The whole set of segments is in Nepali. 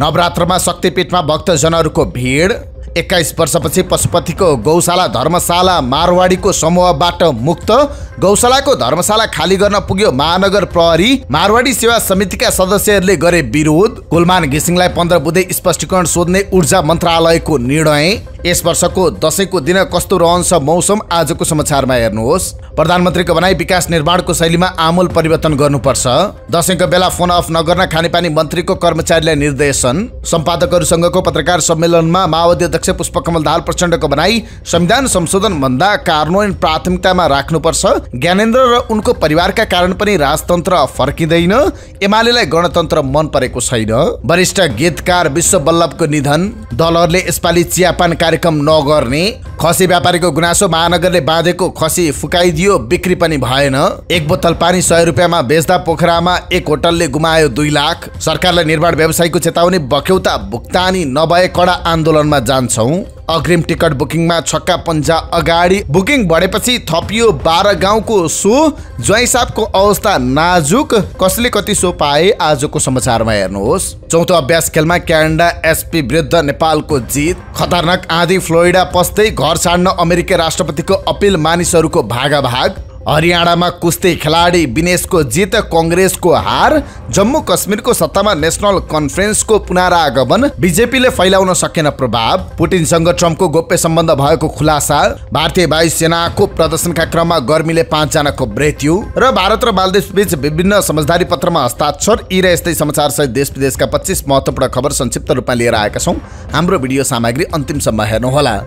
नवरात्रमा शक्तिपीठमा भक्तजनहरूको भिड एक्काइस वर्षपछि पशुपतिको गौशाला धर्मशाला मारवाडीको समूहबाट मुक्त गौशालाको धर्मशाला खाली गर्न पुग्यो महानगर प्रहरी मारवाडी सेवा समितिका सदस्यहरूले गरे विरोध कुलमान घिसिङलाई पन्ध्र बुधे स्पष्टीकरण सोध्ने ऊर्जा मन्त्रालयको निर्णय यस वर्षको दशैंको दिन कस्तो रहन्छ मौसम आजको समाचारमा हेर्नुहोस् प्रधानमन्त्रीको भनाई विकास निर्माणको शैलीमा आमूल परिवर्तन गर्नुपर्छ दसैँको बेला फोन अफ नगर्न खानेपानी मन्त्रीको कर्मचारीलाई निर्देशन सम्पादकहरूसँगको पत्रकार सम्मेलनमा माओवादी अध्यक्ष पुष्पकमल दाल प्रचण्डको बनाई संविधान संशोधन भन्दा कार्यान्वयन प्राथमिकतामा राख्नु पर्छ ज्ञानेन्द्र र उनको परिवारका कारण पनि राजतन्त्र फर्किँदैन एमालेलाई गणतन्त्र मन परेको छैन वरिष्ठ गीतकार विश्व बल्लभको निधन दलहरूले यसपालि चियापान कार्यक्रम नगर्ने खसी व्यापारीको गुनासो महानगरले बाँधेको खसी फुकाइदियो बिक्री पनि भएन एक बोतल पानी सय रुपियाँमा बेच्दा पोखरामा एक होटलले गुमायो दुई लाख सरकारलाई निर्माण व्यवसायको चेतावनी बक्यौता भुक्तानी नभए कडा आन्दोलनमा जान्छ चाहन्छौँ अग्रिम टिकट बुकिङमा छक्का पन्जा अगाडि बुकिङ बढेपछि थपियो बाह्र गाउँको सो ज्वाइँ अवस्था नाजुक कसले कति सो पाए आजको समाचारमा हेर्नुहोस् चौथो अभ्यास खेलमा क्यानाडा एसपी विरुद्ध नेपालको जित खतरनाक आँधी फ्लोरिडा पस्दै घर छाड्न अमेरिकी राष्ट्रपतिको अपिल मानिसहरूको भागा भाग हरियाणामा कुस्ती खेलाडी विनेशको जित कङ्ग्रेसको हार जम्मू कश्मीरको सत्तामा नेसनल कन्फरेन्सको पुनरागमन बिजेपीले फैलाउन सकेन प्रभाव पुटिनसँग ट्रम्पको गोप्य सम्बन्ध भएको खुलासा भारतीय वायुसेनाको प्रदर्शनका क्रममा गर्मीले पाँचजनाको मृत्यु र भारत र बालदेश बीच विभिन्न समझदारी पत्रमा हस्ताक्षर यी र यस्तै सहित देश विदेशका पच्चिस महत्त्वपूर्ण खबर संक्षिप्त रूपमा लिएर आएका छौँ हाम्रो भिडियो सामग्री अन्तिमसम्म हेर्नुहोला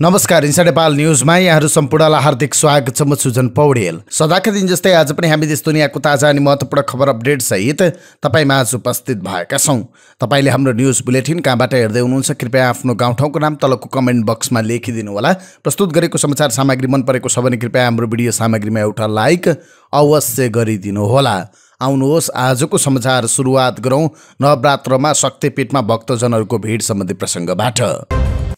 नमस्कार इन्सा नेपाल न्युजमा यहाँहरू सम्पूर्णलाई हार्दिक स्वागत छ म सुजन पौडेल सदाका दिन जस्तै आज पनि हामी देश दुनियाँको ताजा अनि महत्त्वपूर्ण खबर अपडेट सहित तपाईँमा आज उपस्थित भएका छौँ तपाईँले हाम्रो न्युज बुलेटिन कहाँबाट हेर्दै हुनुहुन्छ कृपया आफ्नो गाउँठाउँको नाम तलको कमेन्ट बक्समा लेखिदिनु होला प्रस्तुत गरेको समाचार सामग्री मन परेको छ भने कृपया हाम्रो भिडियो सामग्रीमा एउटा लाइक अवश्य गरिदिनु होला आउनुहोस् आजको समाचार सुरुवात गरौँ नवरात्रमा शक्तिपीठमा भक्तजनहरूको भिड सम्बन्धी प्रसङ्गबाट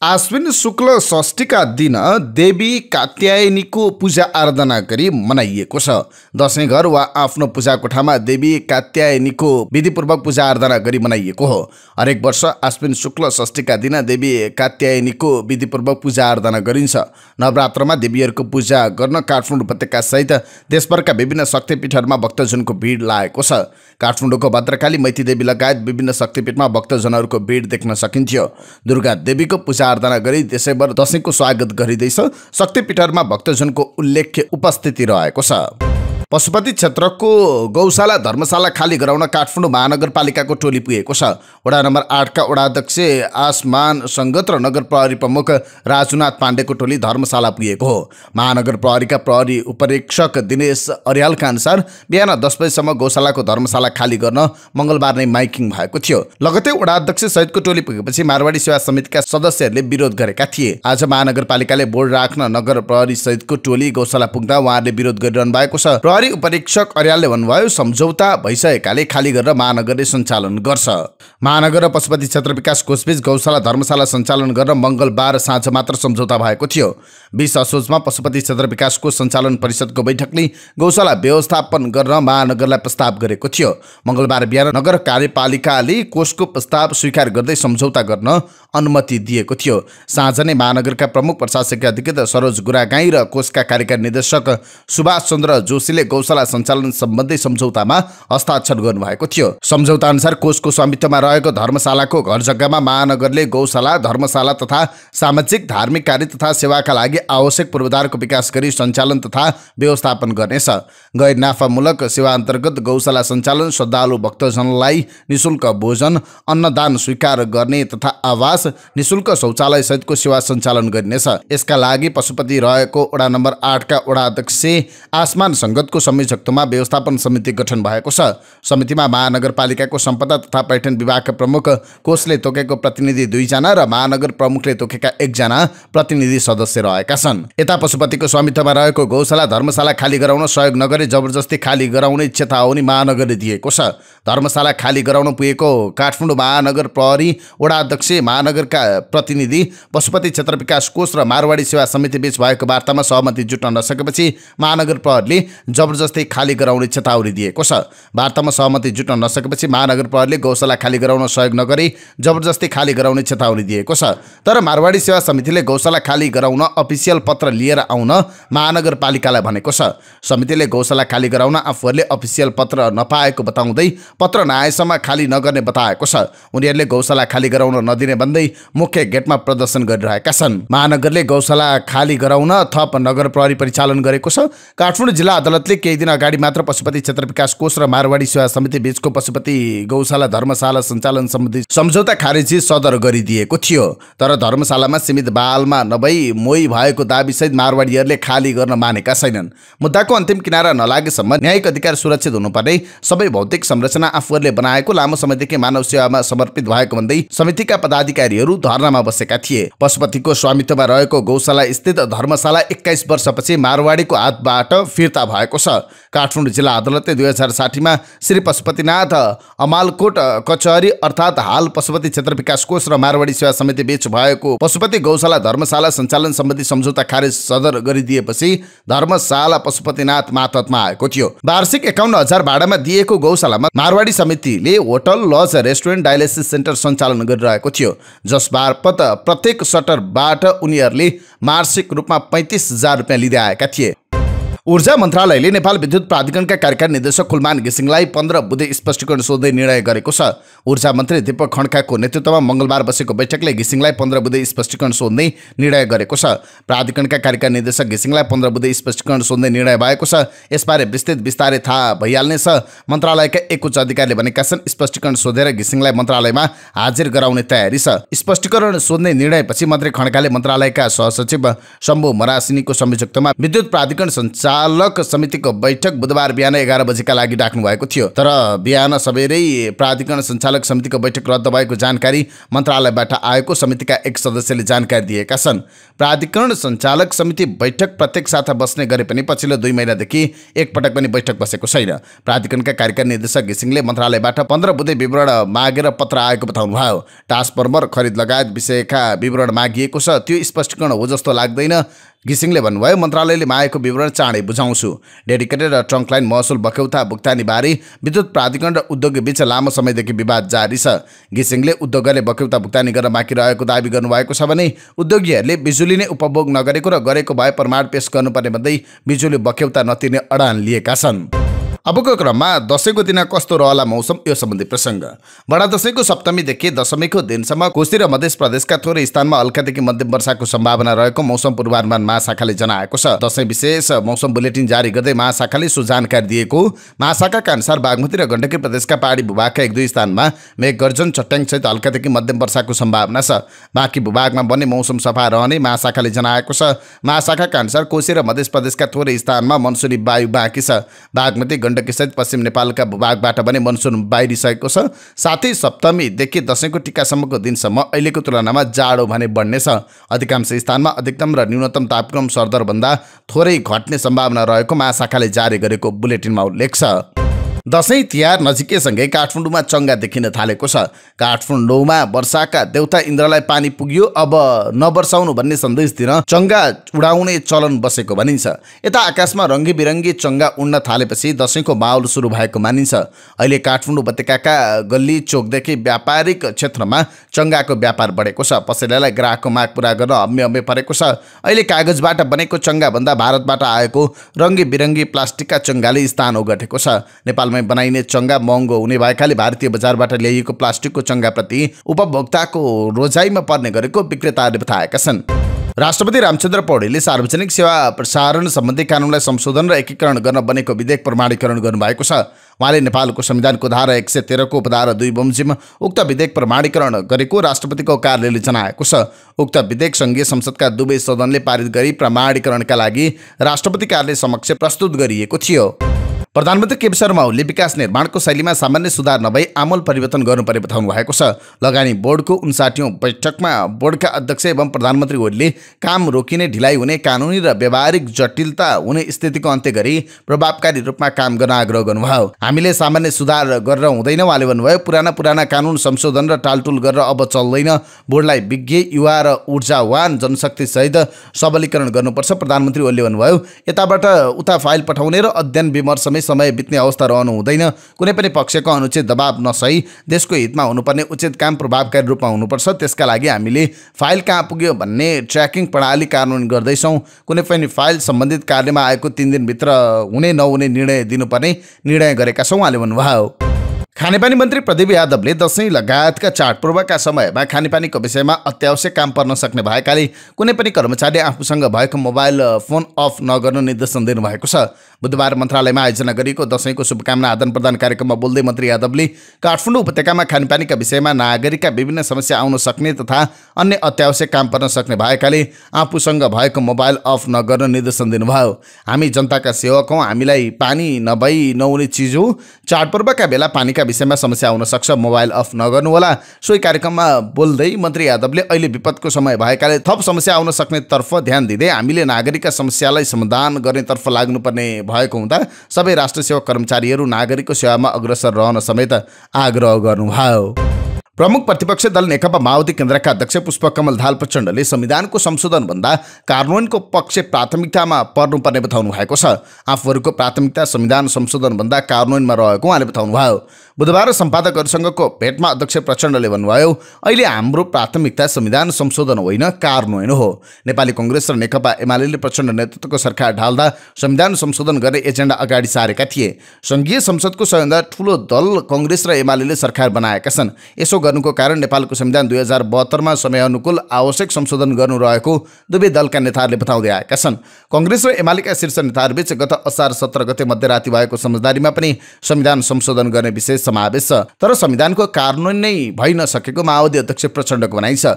आश्विन शुक्ल षष्ठीका दिन देवी कात्यायनीको पूजा आराधना गरी मनाइएको छ दसैँ घर वा आफ्नो पूजा कोठामा देवी कात्यायनीको विधिपूर्वक पूजा आराधना गरी मनाइएको हो हरेक वर्ष आश्विन शुक्ल षष्ठीका दिन देवी कात्यायनीको विधिपूर्वक पूजा आराधना गरिन्छ नवरात्रमा देवीहरूको पूजा गर्न काठमाडौँ उपत्यका सहित देशभरका विभिन्न शक्तिपीठहरूमा भक्तजनको भिड लागेको छ काठमाडौँको भद्रकाली मैती देवी लगायत विभिन्न शक्तिपीठमा भक्तजनहरूको भिड देख्न सकिन्थ्यो दुर्गा देवीको पूजा आराधना गरी देशैभर दसैँको स्वागत गरिँदैछ शक्तिपीठहरूमा भक्तजनको उल्लेख्य उपस्थिति रहेको छ पशुपति क्षेत्रको गौशाला धर्मशाला खाली गराउन काठमाडौँ महानगरपालिकाको टोली पुगेको छ वडा नम्बर आठका वडाध्यक्ष आसमान सङ्गत र नगर प्रहरी प्रमुख राजुनाथ पाण्डेको टोली धर्मशाला पुगेको हो महानगर प्रहरीका प्रहरी उपरीक्षक दिनेश अर्यालका अनुसार बिहान दस बजीसम्म गौशालाको धर्मशाला खाली गर्न मङ्गलबार नै माइकिङ भएको थियो लगतै वडाध्यक्ष सहितको टोली पुगेपछि मारवाडी सेवा समितिका सदस्यहरूले विरोध गरेका थिए आज महानगरपालिकाले बोर्ड राख्न नगर प्रहरी सहितको टोली गौशाला पुग्दा उहाँहरूले विरोध गरिरहनु भएको छ प्रहरी उपरीक्षक अर्यालले भन्नुभयो सम्झौता भइसकेकाले खाली गरेर महानगरले सञ्चालन गर्छ महानगर र पशुपति क्षेत्र विकास कोषबीच गौशाला धर्मशाला सञ्चालन गर्न मङ्गलबार साँझ मात्र सम्झौता भएको थियो बिस असोजमा पशुपति क्षेत्र विकासको सञ्चालन परिषदको बैठकले गौशाला व्यवस्थापन गर्न महानगरलाई प्रस्ताव गरेको थियो मङ्गलबार बिहान नगर कार्यपालिकाले कोषको प्रस्ताव स्वीकार गर्दै सम्झौता गर्न अनुमति दिएको थियो साँझ नै महानगरका प्रमुख प्रशासकीय अधिकृत सरोज गुरागाई र कोषका कार्यकारी निर्देशक सुभाष चन्द्र जोशीले गौशाला सञ्चालन सम्बन्धी सम्झौतामा हस्ताक्षर गर्नुभएको थियो सम्झौता अनुसार कोषको स्वामित्वमा रहेको धर्मशालाको घर जग्गामा महानगरले गौशाला धर्मशाला तथा सामाजिक धार्मिक कार्य तथा सेवाका लागि सरकारले आवश्यक पूर्वाधारको विकास गरी सञ्चालन तथा व्यवस्थापन गर्नेछ गैर नाफामूलक सेवा अन्तर्गत गौशाला सञ्चालन श्रद्धालु भक्तजनलाई निशुल्क भोजन अन्नदान स्वीकार गर्ने तथा आवास निशुल्क शौचालय सहितको सेवा सञ्चालन गरिनेछ यसका लागि पशुपति रहेको वडा नम्बर आठका वडा अध्यक्ष आसमान सङ्गतको संयोजकत्वमा व्यवस्थापन समिति गठन भएको छ समितिमा महानगरपालिकाको सम्पदा तथा पर्यटन विभागका प्रमुख कोषले तोकेको प्रतिनिधि दुईजना र महानगर प्रमुखले तोकेका एकजना प्रतिनिधि सदस्य रहेका गरेका छन् यता पशुपतिको स्वामित्वमा रहेको गौशाला धर्मशाला खाली गराउन सहयोग नगरी जबरजस्ती खाली गराउने चेतावनी महानगरले दिएको छ धर्मशाला खाली गराउन पुगेको काठमाडौँ महानगर प्रहरी वडा अध्यक्ष महानगरका प्रतिनिधि पशुपति क्षेत्र विकास कोष र मारवाडी सेवा समिति बीच भएको वार्तामा सहमति जुट्न नसकेपछि महानगर प्रहरीले जबरजस्ती खाली गराउने चेतावनी दिएको छ वार्तामा सहमति जुट्न नसकेपछि महानगर प्रहरीले गौशाला खाली गराउन सहयोग नगरी जबरजस्ती खाली गराउने चेतावनी दिएको छ तर मारवाडी सेवा समितिले गौशाला खाली गराउन अफिस अफिसियल पत्र लिएर आउन महानगरपालिकालाई भनेको छ समितिले गौशाला खाली गराउन आफूहरूले अफिसियल पत्र नपाएको बताउँदै पत्र नआएसम्म खाली नगर्ने बताएको छ उनीहरूले गौशाला खाली गराउन नदिने भन्दै मुख्य गेटमा प्रदर्शन गरिरहेका छन् महानगरले गौशाला खाली गराउन थप नगर प्रहरी परिचालन गरेको छ काठमाडौँ जिल्ला अदालतले केही दिन अगाडि मात्र पशुपति क्षेत्र विकास कोष र मारवाडी सेवा समिति बीचको पशुपति गौशाला धर्मशाला सञ्चालन सम्बन्धी सम्झौता खारेजी सदर गरिदिएको थियो तर धर्मशालामा सीमित बालमा नभई मोही भए भएको दावीसहित मारवाडीहरूले खाली गर्न मानेका छैनन् मुद्दाको अन्तिम किनारा नलागेसम्म न्यायिक अधिकार सुरक्षित हुनुपर्ने सबै भौतिक संरचना आफूहरूले बनाएको लामो समयदेखि मानव सेवामा समर्पित भएको भन्दै समितिका पदाधिकारीहरू धरनामा बसेका थिए पशुपतिको स्वामित्वमा रहेको गौशाला स्थित धर्मशाला एक्काइस वर्षपछि मारवाडीको हातबाट फिर्ता भएको छ काठमाडौँ जिल्ला अदालतले दुई हजार साठीमा श्री पशुपतिनाथ अमालकोट कचहरी अर्थात् हाल पशुपति क्षेत्र विकास कोष र मारवाडी सेवा समिति बीच भएको पशुपति गौशाला धर्मशाला सञ्चालन सम्बन्धी सम्झौता खारेज सदर गरिदिएपछि धर्मशाला पशुपतिनाथ मातहतमा आएको थियो वार्षिक एकाउन्न हजार भाडामा दिएको गौशालामा मारवाडी समितिले hotel lodge restaurant dialysis centre सञ्चालन गरिरहेको थियो जस मार्फत प्रत्येक सटरबाट उनीहरूले मार्षिक रूपमा पैँतिस हजार रुपियाँ लिँदै आएका थिए ऊर्जा मन्त्रालयले नेपाल विद्युत प्राधिकरणका कार्यकारी निर्देशक कुलमान घिसिङलाई पन्ध्र बुधे स्पष्टीकरण सोध्दै निर्णय गरेको छ ऊर्जा मन्त्री दीपक खड्काको नेतृत्वमा मङ्गलबार बसेको बैठकले घिसिङलाई पन्ध्र बुधे स्पष्टीकरण सोध्ने निर्णय गरेको छ प्राधिकरणका कार्यकारी निर्देशक घिसिङलाई पन्ध्र बुधे स्पष्टीकरण सोध्ने निर्णय भएको छ यसबारे विस्तृत विस्तारै थाहा भइहाल्नेछ मन्त्रालयका एक उच्च अधिकारीले भनेका छन् स्पष्टीकरण सोधेर घिसिङलाई मन्त्रालयमा हाजिर गराउने तयारी छ स्पष्टीकरण सोध्ने निर्णयपछि मन्त्री खड्काले मन्त्रालयका सहसचिव शम्भु मरासिनीको संयुक्तमा विद्युत प्राधिकरण सञ्चार चालक समितिको बैठक बुधबार बिहान एघार बजेका लागि डाक्नु भएको थियो तर बिहान सबेरै प्राधिकरण सञ्चालक समितिको बैठक रद्द भएको जानकारी मन्त्रालयबाट आएको समितिका एक सदस्यले जानकारी दिएका छन् प्राधिकरण सञ्चालक समिति बैठक प्रत्येक साथ बस्ने गरे पनि पछिल्लो दुई महिनादेखि एकपटक पनि बैठक बसेको छैन प्राधिकरणका कार्यकारी निर्देशक घिसिङले मन्त्रालयबाट पन्ध्र बुधे विवरण मागेर पत्र आएको बताउनुभयो ट्रान्सफर्मर खरिद लगायत विषयका विवरण मागिएको छ त्यो स्पष्टीकरण हो जस्तो लाग्दैन घिसिङले भन्नुभयो मन्त्रालयले मागेको विवरण चाँडै बुझाउँछु डेडिकेटेड र ट्रङ्कलाइन महसुल बकेउता भुक्तानीबारे विद्युत प्राधिकरण र उद्योगबीच लामो समयदेखि विवाद जारी छ घिसिङले उद्योगहरूले बक्यौता भुक्तानी गर्न बाँकी रहेको दावी गर्नुभएको छ भने उद्योगीहरूले बिजुली नै उपभोग नगरेको र गरेको भए प्रमाण पेश गर्नुपर्ने भन्दै बिजुली बख्यौता नतिर्ने अडान लिएका छन् अबको क्रममा दसैँको दिन कस्तो रहला मौसम यो सम्बन्धी प्रसङ्ग बडा दसैँको सप्तमीदेखि दशमीको दिनसम्म कोशी र मध्य प्रदेशका थोरै स्थानमा हल्कादेखि मध्यम वर्षाको सम्भावना रहेको मौसम पूर्वानुमान महाशाखाले जनाएको छ दसैँ विशेष मौसम बुलेटिन जारी गर्दै महाशाखाले सो जानकारी दिएको महाशाखाका अनुसार बागमती र गण्डकी प्रदेशका पहाडी भूभागका एक दुई स्थानमा मेघगर्जन गर्जन सहित हल्कादेखि मध्यम वर्षाको सम्भावना छ बाँकी भूभागमा बन्ने मौसम सफा रहने महाशाखाले जनाएको छ महाशाखाका अनुसार कोशी र मध्य प्रदेशका थोरै स्थानमा मनसुनी वायु बाँकी छ बागमती गण्डकी गण्डकी सहित पश्चिम नेपालका भूभागबाट भने मनसुन बाहिरिसकेको छ साथै सप्तमीदेखि दसैँको टिकासम्मको दिनसम्म अहिलेको तुलनामा जाडो भने बढ्नेछ अधिकांश स्थानमा अधिकतम र न्यूनतम तापक्रम सरदरभन्दा थोरै घट्ने सम्भावना रहेको महाशाखाले जारी गरेको बुलेटिनमा उल्लेख छ दसैँ तिहार नजिकैसँगै काठमाडौँमा चङ्गा देखिन थालेको छ काठमाडौँमा वर्षाका देउता इन्द्रलाई पानी पुग्यो अब नबर्साउनु भन्ने सन्देश दिन चङ्गा उडाउने चलन बसेको भनिन्छ यता आकाशमा रङ्गी बिरङ्गी चङ्गा उड्न थालेपछि दसैँको माहौल सुरु भएको मानिन्छ अहिले काठमाडौँ उपत्यकाका गल्ली चोकदेखि व्यापारिक क्षेत्रमा चङ्गाको व्यापार बढेको छ पसलेलाई ग्राहकको माग पुरा गर्न हम्मे हम्मे परेको छ अहिले कागजबाट बनेको चङ्गाभन्दा भारतबाट आएको रङ्गी बिरङ्गी प्लास्टिकका चङ्गाले स्थान ओगटेको छ नेपाल नेपालमै बनाइने चङ्गा महँगो हुने भएकाले भारतीय बजारबाट ल्याइएको प्लास्टिकको चङ्गाप्रति उपभोक्ताको रोजाइमा पर्ने गरेको विक्रेताहरूले बताएका छन् राष्ट्रपति रामचन्द्र पौडेलले सार्वजनिक सेवा प्रसारण सम्बन्धी कानुनलाई संशोधन र एकीकरण गर्न बनेको विधेयक प्रमाणीकरण गर्नुभएको छ उहाँले नेपालको संविधानको धारा एक सय तेह्रको उपधारा दुई बमजिम उक्त विधेयक प्रमाणीकरण गरेको राष्ट्रपतिको कार्यालयले जनाएको छ उक्त विधेयक सङ्घीय संसदका दुवै सदनले पारित गरी प्रमाणीकरणका लागि राष्ट्रपति कार्यालय समक्ष प्रस्तुत गरिएको थियो प्रधानमन्त्री केपी शर्मा ओली विकास निर्माणको शैलीमा सामान्य सुधार नभई आमूल परिवर्तन गर्नुपर्ने बताउनु भएको छ लगानी बोर्डको उन्साठीौँ बैठकमा बोर्डका अध्यक्ष एवं प्रधानमन्त्री ओलीले काम रोकिने ढिलाइ हुने कानुनी र व्यावहारिक जटिलता हुने स्थितिको अन्त्य गरी प्रभावकारी रूपमा काम गर्न आग्रह गर्नुभयो हामीले सामान्य सुधार गरेर हुँदैन उहाँले भन्नुभयो पुराना पुराना कानुन संशोधन र टालटुल गरेर अब चल्दैन बोर्डलाई विज्ञ युवा र ऊर्जावान सहित सबलीकरण गर्नुपर्छ प्रधानमन्त्री ओलीले भन्नुभयो यताबाट उता फाइल पठाउने र अध्ययन विमर्शमै समय बित्ने अवस्था रहनु हुँदैन कुनै पनि पक्षको अनुचित दबाव नसही देशको हितमा हुनुपर्ने उचित काम प्रभावकारी रूपमा हुनुपर्छ त्यसका लागि हामीले फाइल कहाँ पुग्यो भन्ने ट्र्याकिङ प्रणाली कार्यान्वयन गर्दैछौँ कुनै पनि फाइल सम्बन्धित कार्यमा आएको तिन दिनभित्र हुने नहुने निर्णय दिनुपर्ने निर्णय गरेका छौँ उहाँले भन्नुभयो खानेपानी मन्त्री प्रदीप यादवले दसैँ लगायतका चाडपूर्वका समयमा खानेपानीको विषयमा अत्यावश्यक काम पर्न सक्ने भएकाले कुनै पनि कर्मचारी आफूसँग भएको मोबाइल फोन अफ नगर्नु निर्देशन दिनुभएको छ बुधबार मन्त्रालयमा आयोजना गरिएको दसैँको शुभकामना आदान प्रदान कार्यक्रममा बोल्दै मन्त्री यादवले काठमाडौँ उपत्यकामा खानपानीका विषयमा नागरिकका विभिन्न समस्या आउन सक्ने तथा अन्य अत्यावश्यक काम पर्न सक्ने भएकाले आफूसँग भएको मोबाइल अफ नगर्न निर्देशन दिनुभयो हामी जनताका सेवक हौँ हामीलाई पानी नभई नहुने चिज हो चाडपर्वका बेला पानीका विषयमा समस्या आउन सक्छ मोबाइल अफ नगर्नुहोला सोही कार्यक्रममा बोल्दै मन्त्री यादवले अहिले विपदको समय भएकाले थप समस्या आउन सक्नेतर्फ ध्यान दिँदै हामीले नागरिकका समस्यालाई समाधान गर्नेतर्फ लाग्नुपर्ने भएको हुँदा सबै राष्ट्र सेवा कर्मचारीहरू नागरिकको सेवामा अग्रसर रहन समेत आग्रह गर्नुभयो प्रमुख प्रतिपक्ष दल नेकपा माओवादी केन्द्रका अध्यक्ष पुष्पकमल धाल प्रचण्डले संविधानको संशोधनभन्दा कार्यान्वयनको पक्ष प्राथमिकतामा पर्नुपर्ने बताउनु भएको छ आफूहरूको प्राथमिकता संविधान संशोधनभन्दा कार्यान्वयनमा रहेको उहाँले बताउनुभयो बुधबार सम्पादकहरूसँगको भेटमा अध्यक्ष प्रचण्डले भन्नुभयो अहिले हाम्रो प्राथमिकता संविधान संशोधन होइन कार्यान्वयन हो नेपाली कङ्ग्रेस र नेकपा एमाले प्रचण्ड नेतृत्वको सरकार ढाल्दा संविधान संशोधन गर्ने एजेन्डा अगाडि सारेका थिए सङ्घीय संसदको सबैभन्दा ठुलो दल कङ्ग्रेस र एमाले सरकार बनाएका छन् यसो गर्नुको कारण नेपालको संविधान दुई हजार बहत्तरमा समयअनुकूल आवश्यक संशोधन गर्नु रहेको दुवै दलका नेताहरूले बताउँदै आएका छन् कङ्ग्रेस र एमालेका शीर्ष नेताहरूबीच गत असार सत्र गते मध्यराति भएको समझदारीमा पनि संविधान संशोधन गर्ने विशेष समावेश छ तर संविधानको कानुन नै भइ नसकेको माओवादी अध्यक्ष प्रचण्डको भनाइ छ